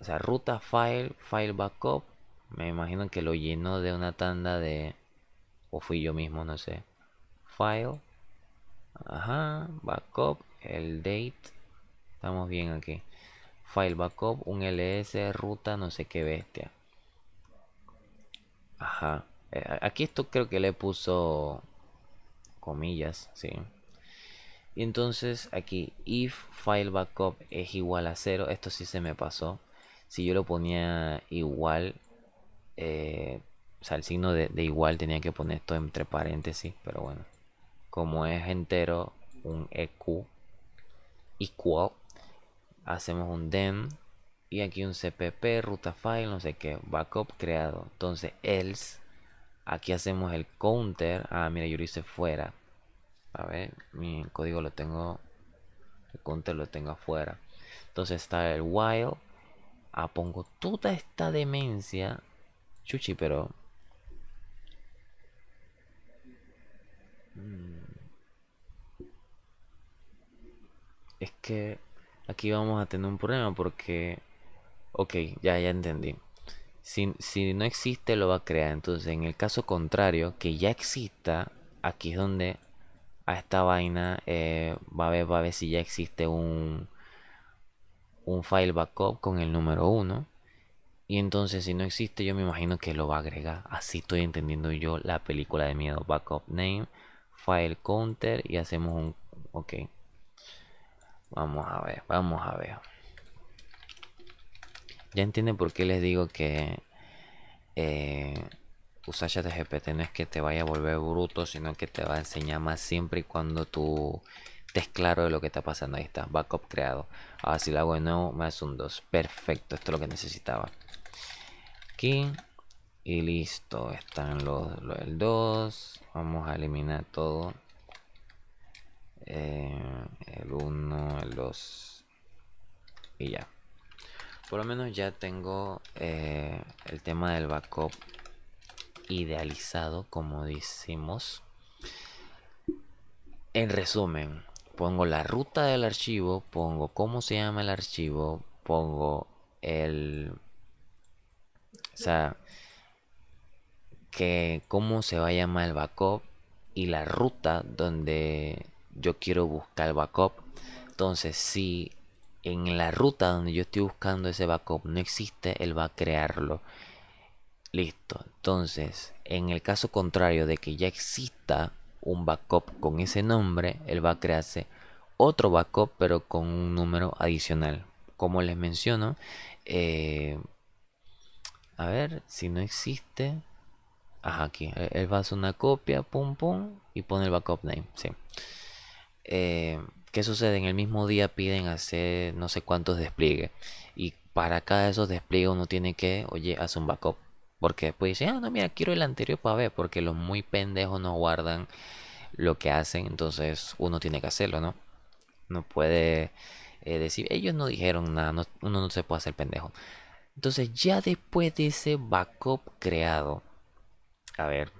O sea, ruta file, file backup. Me imagino que lo llenó de una tanda de... O fui yo mismo, no sé. File. Ajá. Backup. El date. Estamos bien aquí. File backup. Un ls. Ruta. No sé qué bestia. Ajá. Eh, aquí esto creo que le puso comillas, ¿sí? Y entonces aquí, if file backup es igual a 0, esto sí se me pasó. Si yo lo ponía igual, eh, o sea, el signo de, igual tenía que poner esto entre paréntesis, pero bueno. Como es entero, un EQ, equal, hacemos un dem, y aquí un cpp, ruta file, no sé qué, backup creado. Entonces, else Aquí hacemos el counter. Ah, mira, yo lo hice fuera. A ver, mi código lo tengo. El counter lo tengo afuera. Entonces está el while. Ah, pongo toda esta demencia. Chuchi, pero. Mm, es que aquí vamos a tener un problema porque. Ok, ya, ya entendí. Si, no existe, lo va a crear. Entonces, en el caso contrario, que ya exista, aquí es donde a esta vaina eh, va, a ver, va a ver si ya existe un, un file backup con el número 1. Y entonces si no existe yo me imagino que lo va a agregar. Así estoy entendiendo yo la película de miedo. Backup name, file counter y hacemos un... Ok. Vamos a ver, vamos a ver. Ya entienden por qué les digo que eh, usar ChatGPT no es que te vaya a volver bruto, sino que te va a enseñar más siempre y cuando tú estés claro de lo que está pasando. Ahí está, backup creado. Ahora si lo hago de nuevo, me hace un 2. Perfecto, esto es lo que necesitaba. Aquí y listo, están los, los 2. Vamos a eliminar todo. Eh, el 1, el 2 y ya. Por lo menos ya tengo eh, el tema del backup idealizado, como decimos. En resumen, pongo la ruta del archivo, pongo cómo se llama el archivo, pongo el... O sea, que cómo se va a llamar el backup y la ruta donde yo quiero buscar el backup. Entonces, si en la ruta donde yo estoy buscando ese backup no existe, él va a crearlo. Listo. Entonces, en el caso contrario de que ya exista un backup con ese nombre, él va a crearse otro backup pero con un número adicional. Como les menciono, eh, a ver si no existe. aquí. Él va a hacer una copia, pum, pum, y pone el backup name. Sí. Eh, ¿Qué sucede? En el mismo día piden hacer no sé cuántos despliegues. Y para cada de esos despliegues uno tiene que, oye, hacer un backup. Porque después dice, ah, no, mira, quiero el anterior para ver. Porque los muy pendejos no guardan lo que hacen. Entonces uno tiene que hacerlo, ¿no? No puede eh, decir, ellos no dijeron nada. uno no se puede hacer pendejo. Entonces ya después de ese backup creado. A ver.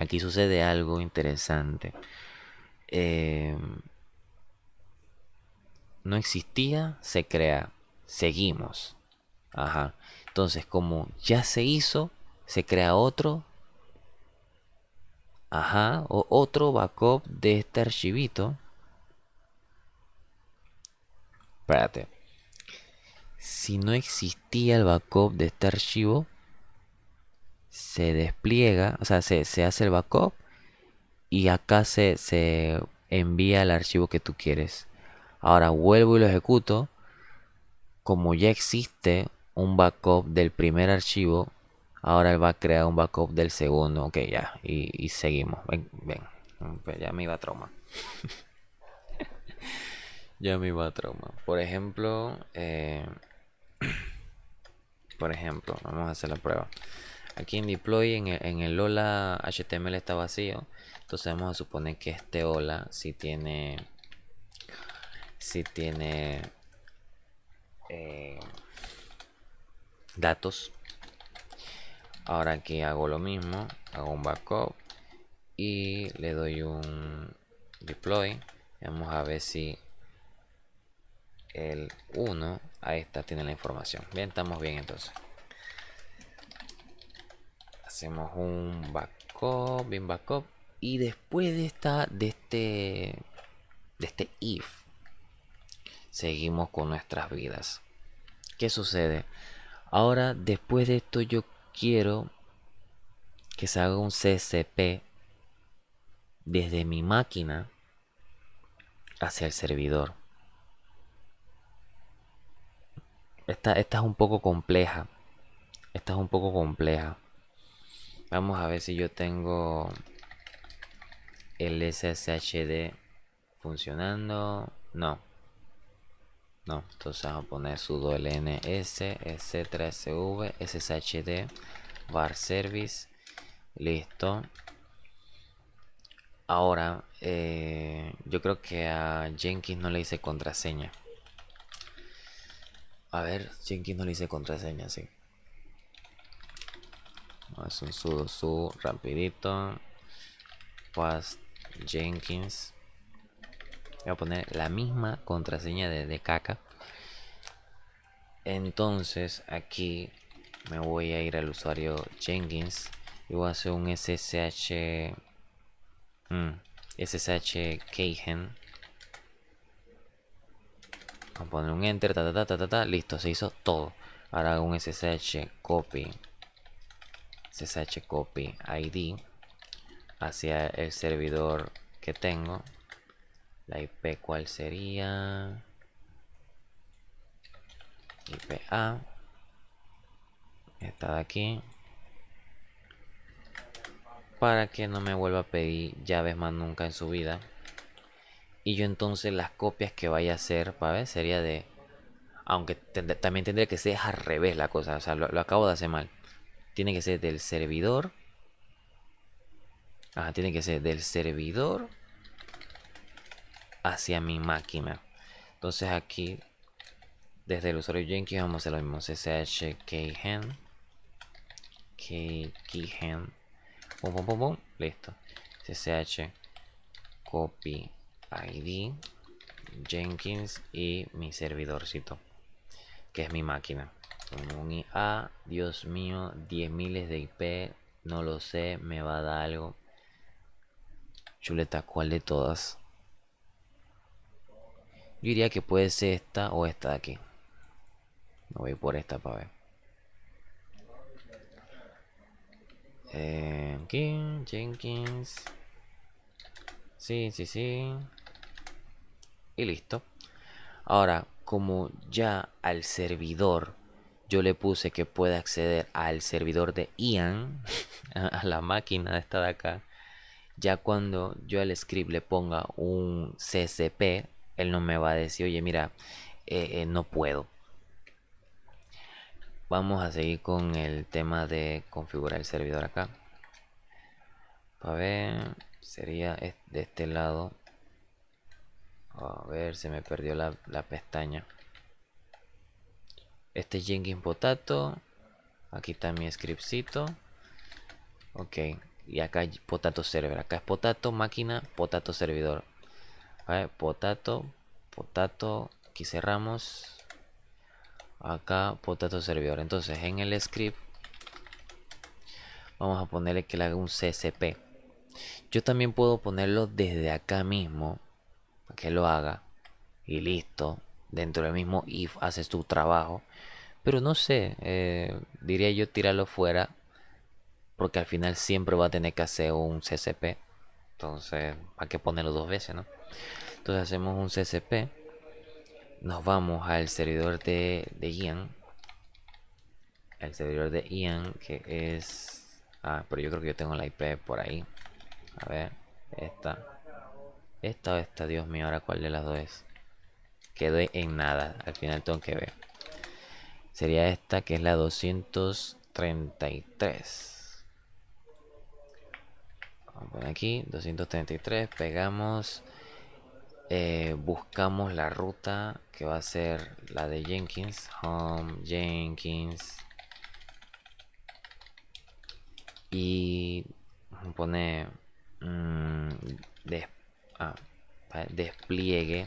Aquí sucede algo interesante. Eh, no existía, se crea. Seguimos. Ajá. Entonces, como ya se hizo, se crea otro. Ajá. O otro backup de este archivito. Espérate. Si no existía el backup de este archivo, se despliega, o sea, se, se hace el backup y acá se envía el archivo que tú quieres. Ahora vuelvo y lo ejecuto. Como ya existe un backup del primer archivo, ahora él va a crear un backup del segundo. Ok, ya, y, seguimos. Ven, ven, pues ya me iba a trauma. ya me iba a trauma. Por ejemplo, eh, por ejemplo, vamos a hacer la prueba. Aquí en deploy, en el, en HTML está vacío. Entonces vamos a suponer que este hola si sí tiene si tiene eh, datos. Ahora aquí hago lo mismo, hago un backup y le doy un deploy. Vamos a ver si el 1, ahí está, tiene la información. Bien, estamos bien entonces. Hacemos un backup, bien backup. Y después de esta, de este, de este if, seguimos con nuestras vidas. ¿Qué sucede? Ahora, después de esto, yo quiero que se haga un CCP desde mi máquina hacia el servidor. Esta, esta, es un poco compleja. Esta es un poco compleja. Vamos a ver si yo tengo el SSHD funcionando. No. No, entonces vamos a poner sudo lns, s3v sshd, bar service. Listo. Ahora, eh, yo creo que a Jenkins no le hice contraseña. A ver, Jenkins no le hice contraseña, sí. Es un sudo su rapidito. Past Jenkins voy a poner la misma contraseña de, caca entonces aquí me voy a ir al usuario Jenkins y voy a hacer un SSH mm, SSH Keygen Voy a poner un enter listo se hizo todo ahora hago un SSH copy SSH copy ID hacia el servidor que tengo la IP cuál sería? IPA. Esta de aquí. Para que no me vuelva a pedir llaves más nunca en su vida. Y yo entonces las copias que vaya a hacer, para ver, sería de... Aunque también tendría que ser al revés la cosa, o sea, lo, lo acabo de hacer mal. Tiene que ser del servidor. Ajá, tiene que ser del servidor hacia mi máquina. Entonces aquí, desde el usuario Jenkins, vamos a hacer lo mismo. SSH que Keyhen Pum, pum, pum, pum. Listo. SSH copy id. Jenkins y mi servidorcito. Que es mi máquina. un IA. Dios mío. 10.000 miles de IP. No lo sé. Me va a dar algo. Chuleta, Cual de todas? Yo diría que puede ser esta o esta de aquí. No voy por esta para ver. King, Jenkins. Sí, sí, sí. Y listo. Ahora, como ya al servidor yo le puse que puede acceder al servidor de Ian, a la máquina de esta de acá, ya cuando yo al script le ponga un CCP, él no me va a decir, oye, mira, eh, eh, no puedo. Vamos a seguir con el tema de configurar el servidor acá. A ver, sería de este lado. A ver, se me perdió la, pestaña. Este es Jenkins Potato. Aquí está mi scriptcito. Ok. Y acá Potato Server. Acá es Potato Máquina, Potato Servidor potato, potato, aquí cerramos. Acá, potato servidor. Entonces, en el script, vamos a ponerle que le haga un ccp Yo también puedo ponerlo desde acá mismo, para que lo haga. Y listo, dentro del mismo if haces tu trabajo. Pero no sé, eh, diría yo tirarlo fuera, porque al final siempre va a tener que hacer un ccp entonces, hay que ponerlo dos veces, ¿no? Entonces hacemos un CCP. Nos vamos al servidor de, IAN. El servidor de IAN que es... Ah, pero yo creo que yo tengo la IP por ahí. A ver, esta. Esta o esta, Dios mío, ahora cuál de las dos es. Quedé en nada, al final tengo que ver. Sería esta que es la 233. Vamos a poner aquí, 233, pegamos, eh, buscamos la ruta que va a ser la de Jenkins, home, Jenkins, y pone mmm, ah, despliegue ah, despliegue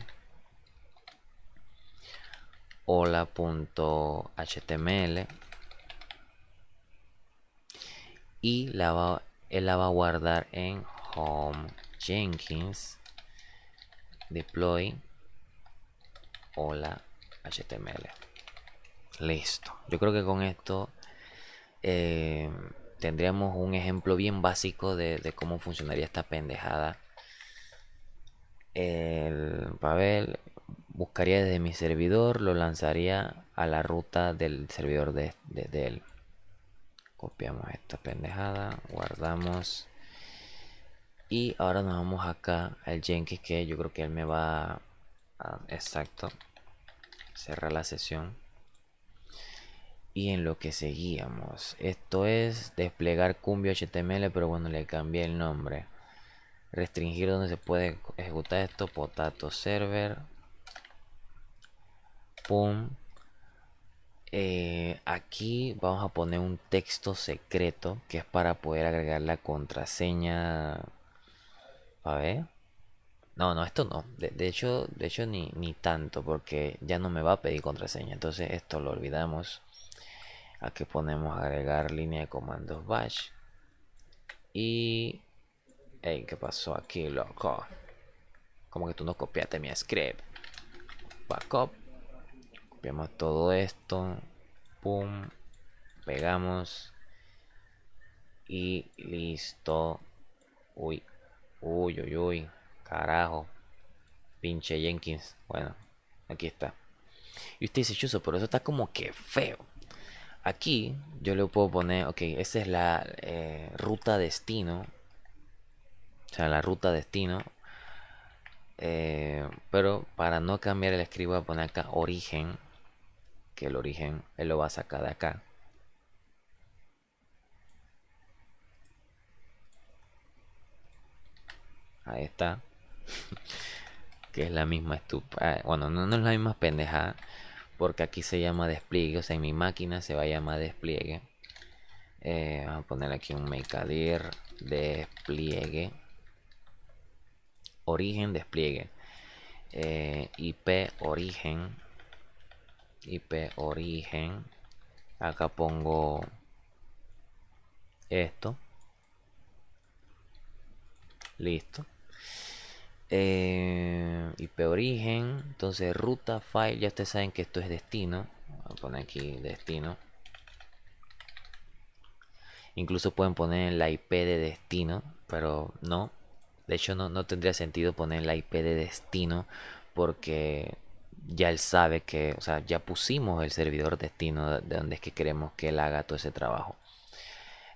hola.html y la va él la va a guardar en home jenkins deploy hola html listo yo creo que con esto eh, tendríamos un ejemplo bien básico de, cómo funcionaría esta pendejada el Pavel buscaría desde mi servidor lo lanzaría a la ruta del servidor de, de, de él copiamos esta pendejada guardamos y ahora nos vamos acá al Jenkins que yo creo que él me va a, exacto cerrar la sesión y en lo que seguíamos esto es desplegar cumbio html pero bueno le cambié el nombre restringir donde se puede ejecutar esto potato server pum eh, aquí vamos a poner un texto secreto que es para poder agregar la contraseña. A ver. No, no, esto no. De, hecho, de hecho ni, ni, tanto porque ya no me va a pedir contraseña. Entonces esto lo olvidamos. Aquí ponemos agregar línea de comandos bash. Y... Hey, ¿Qué pasó aquí, loco? Como que tú no copiaste mi script. Backup todo esto pum pegamos y listo uy uy uy uy carajo pinche Jenkins bueno aquí está y usted dice chuso pero eso está como que feo aquí yo le puedo poner ok esa es la eh, ruta destino o sea la ruta destino eh, pero para no cambiar el escribo voy a poner acá origen que el origen él lo va a sacar de acá. Ahí está. que es la misma estupa. Ah, bueno, no, es la misma pendejada. Porque aquí se llama despliegue. O sea, en mi máquina se va a llamar despliegue. Eh, vamos a poner aquí un makeadir despliegue. Origen despliegue. Eh, IP origen IP origen. Acá pongo esto. Listo. Eh, IP origen. Entonces ruta file. Ya ustedes saben que esto es destino. Voy a poner aquí destino. Incluso pueden poner la IP de destino. Pero no. De hecho no, no tendría sentido poner la IP de destino. Porque ya él sabe que, o sea, ya pusimos el servidor destino de donde es que queremos que él haga todo ese trabajo.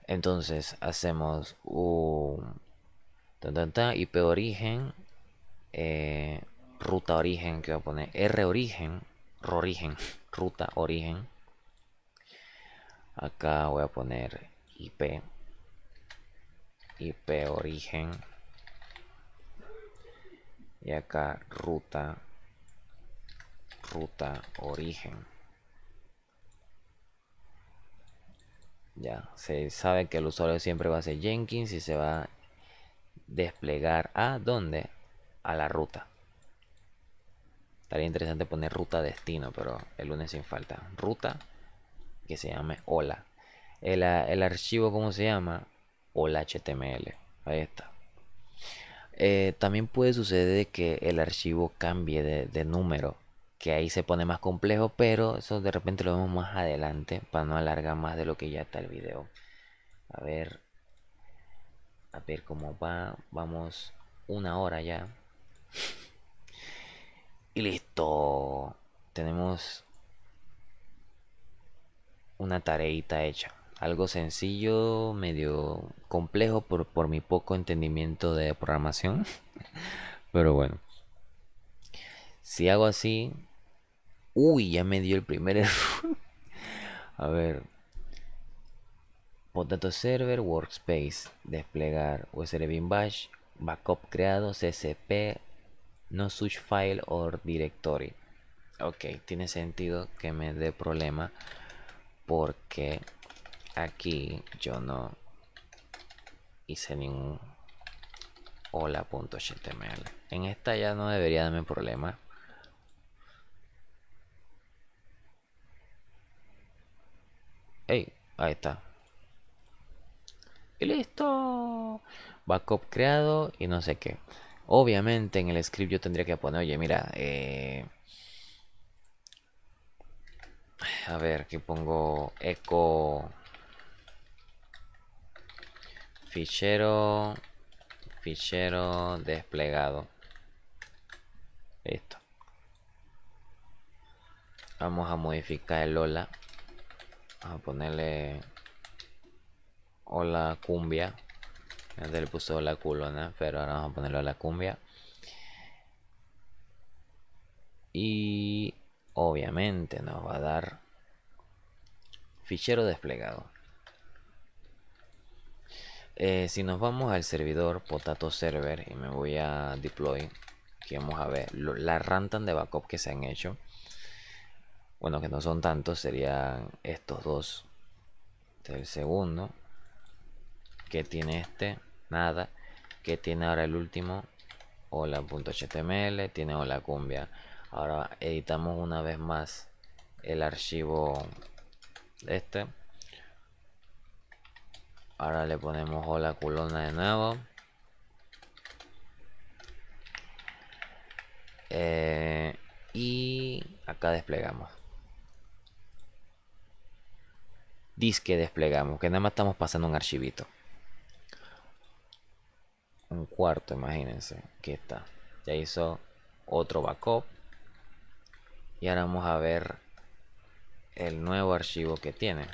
Entonces hacemos un IP origen, eh, ruta origen que voy a poner R origen, origen, ruta origen. Acá voy a poner IP, IP origen y acá ruta ruta origen. Ya, se sabe que el usuario siempre va a ser Jenkins y se va a desplegar a dónde? A la ruta. Estaría interesante poner ruta destino, pero el lunes sin falta. Ruta que se llame hola. El, archivo, como se llama? Hola HTML. Ahí está. Eh, también puede suceder que el archivo cambie de número que ahí se pone más complejo, pero eso de repente lo vemos más adelante para no alargar más de lo que ya está el video. A ver, a ver cómo va, vamos una hora ya. Y listo, tenemos una tareita hecha. Algo sencillo, medio complejo por, por mi poco entendimiento de programación. Pero bueno. Si hago así, Uy, ya me dio el primer error. A ver. datos Server, Workspace, desplegar, USB backup creado, CCP, no such file or directory. Ok, tiene sentido que me dé problema porque aquí yo no hice ningún hola.html. En esta ya no debería darme problema ahí está. Y listo. Backup creado y no sé qué. Obviamente en el script yo tendría que poner, oye, mira, eh, a ver, aquí pongo eco fichero fichero desplegado. Listo. Vamos a modificar el Lola a ponerle hola cumbia antes le puso hola culona pero ahora vamos a ponerle hola cumbia y obviamente nos va a dar fichero desplegado eh, si nos vamos al servidor potato server y me voy a deploy que vamos a ver las la rantan de backup que se han hecho bueno, que no son tantos, serían estos dos. Este el segundo. ¿Qué tiene este? Nada. ¿Qué tiene ahora el último? Hola.html, tiene hola cumbia. Ahora editamos una vez más el archivo de este. Ahora le ponemos hola columna de nuevo. Eh, y acá desplegamos. disque desplegamos, que nada más estamos pasando un archivito. Un cuarto, imagínense, que está. Ya hizo otro backup. Y ahora vamos a ver el nuevo archivo que tiene.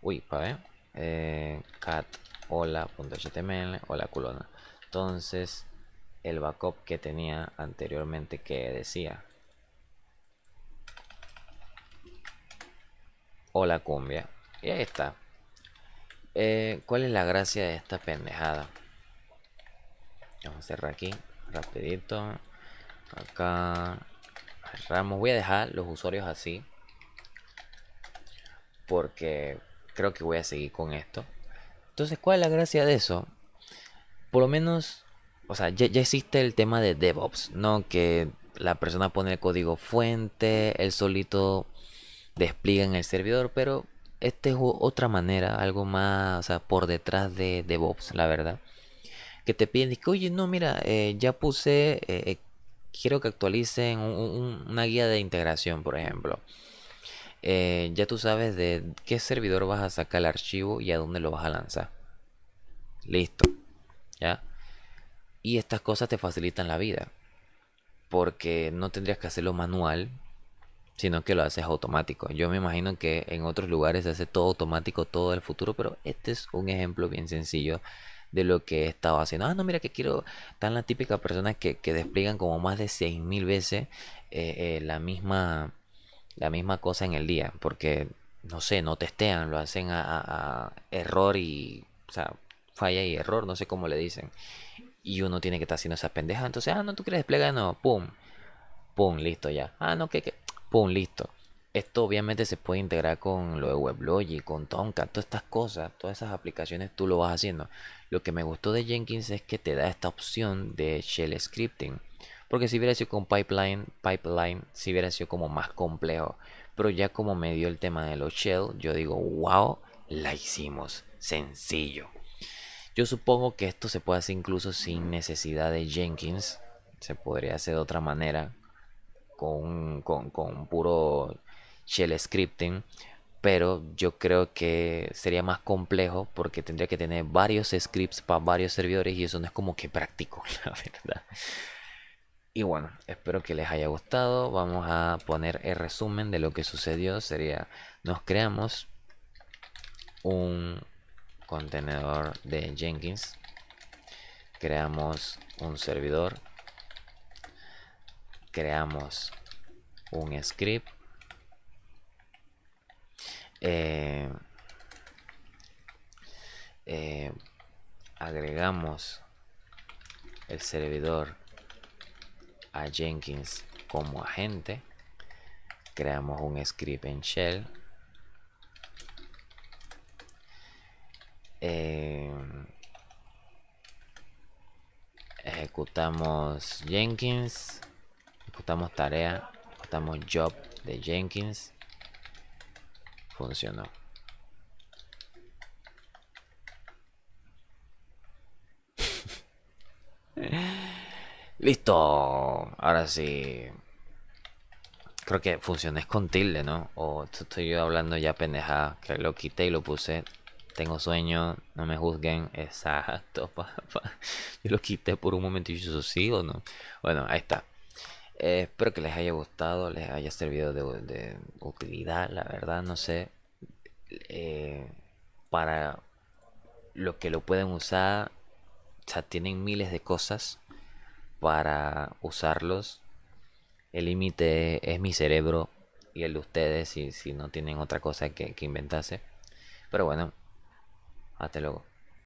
Uy, para ver. Eh, cat hola.html, hola culona. Entonces, el backup que tenía anteriormente que decía o la cumbia. Y ahí está. Eh, ¿Cuál es la gracia de esta pendejada? Vamos a cerrar aquí, rapidito. Acá cerramos. Voy a dejar los usuarios así. Porque creo que voy a seguir con esto. Entonces, ¿cuál es la gracia de eso? Por lo menos, o sea, ya, existe el tema de DevOps, ¿no? Que la persona pone el código fuente, El solito despliega el servidor, pero esta es otra manera, algo más, por detrás de DevOps, la verdad. Que te piden que, oye, no, mira, eh, ya puse, eh, eh, quiero que actualicen una guía de integración, por ejemplo. ya tú sabes de qué servidor vas a sacar el archivo y a dónde lo vas a lanzar. Listo. ¿Ya? Y estas cosas te facilitan la vida. Porque no tendrías que hacerlo manual, sino que lo haces automático. Yo me imagino que en otros lugares se hace todo automático, todo el futuro, pero este es un ejemplo bien sencillo de lo que he estado haciendo. Ah, no, mira que quiero, tan la típica personas que, que despliegan como más de 6.000 veces eh, eh, la, misma, la misma cosa en el día, porque, no sé, no testean, lo hacen a, error y, o sea, falla y error, no sé cómo le dicen. Y uno tiene que estar haciendo esa pendeja Entonces, ah, no, tú quieres desplegar, no, pum, pum, listo ya. Ah, no, que, que Pum, listo. Esto obviamente se puede integrar con lo de WebLogic, con Tomcat, todas estas cosas, todas esas aplicaciones tú lo vas haciendo. Lo que me gustó de Jenkins es que te da esta opción de shell scripting. Porque si hubiera sido con pipeline, pipeline, si hubiera sido como más complejo. Pero ya como me dio el tema de los shell, yo digo, wow, la hicimos. Sencillo. Yo supongo que esto se puede hacer incluso sin necesidad de Jenkins. Se podría hacer de otra manera, con, con, con puro shell scripting pero yo creo que sería más complejo porque tendría que tener varios scripts para varios servidores y eso no es como que práctico, la verdad. Y bueno, espero que les haya gustado. Vamos a poner el resumen de lo que sucedió. Sería, nos creamos un contenedor de Jenkins. Creamos un servidor creamos un script eh, eh, agregamos el servidor a Jenkins como agente creamos un script en shell eh, ejecutamos Jenkins estamos tarea, estamos job de Jenkins. Funcionó. Listo. Ahora sí. Creo que funciona es con tilde, ¿no? O estoy yo hablando ya pendejada. Que lo quité y lo puse. Tengo sueño, no me juzguen. Exacto, Yo lo quité por un momento y yo sí o no. Bueno, ahí está. Eh, espero que les haya gustado, les haya servido de, utilidad, la verdad, no sé. Eh, para lo que lo pueden usar, o sea, tienen miles de cosas para usarlos. El límite es mi cerebro y el de ustedes si, si no tienen otra cosa que, que inventarse. Pero bueno, hasta luego.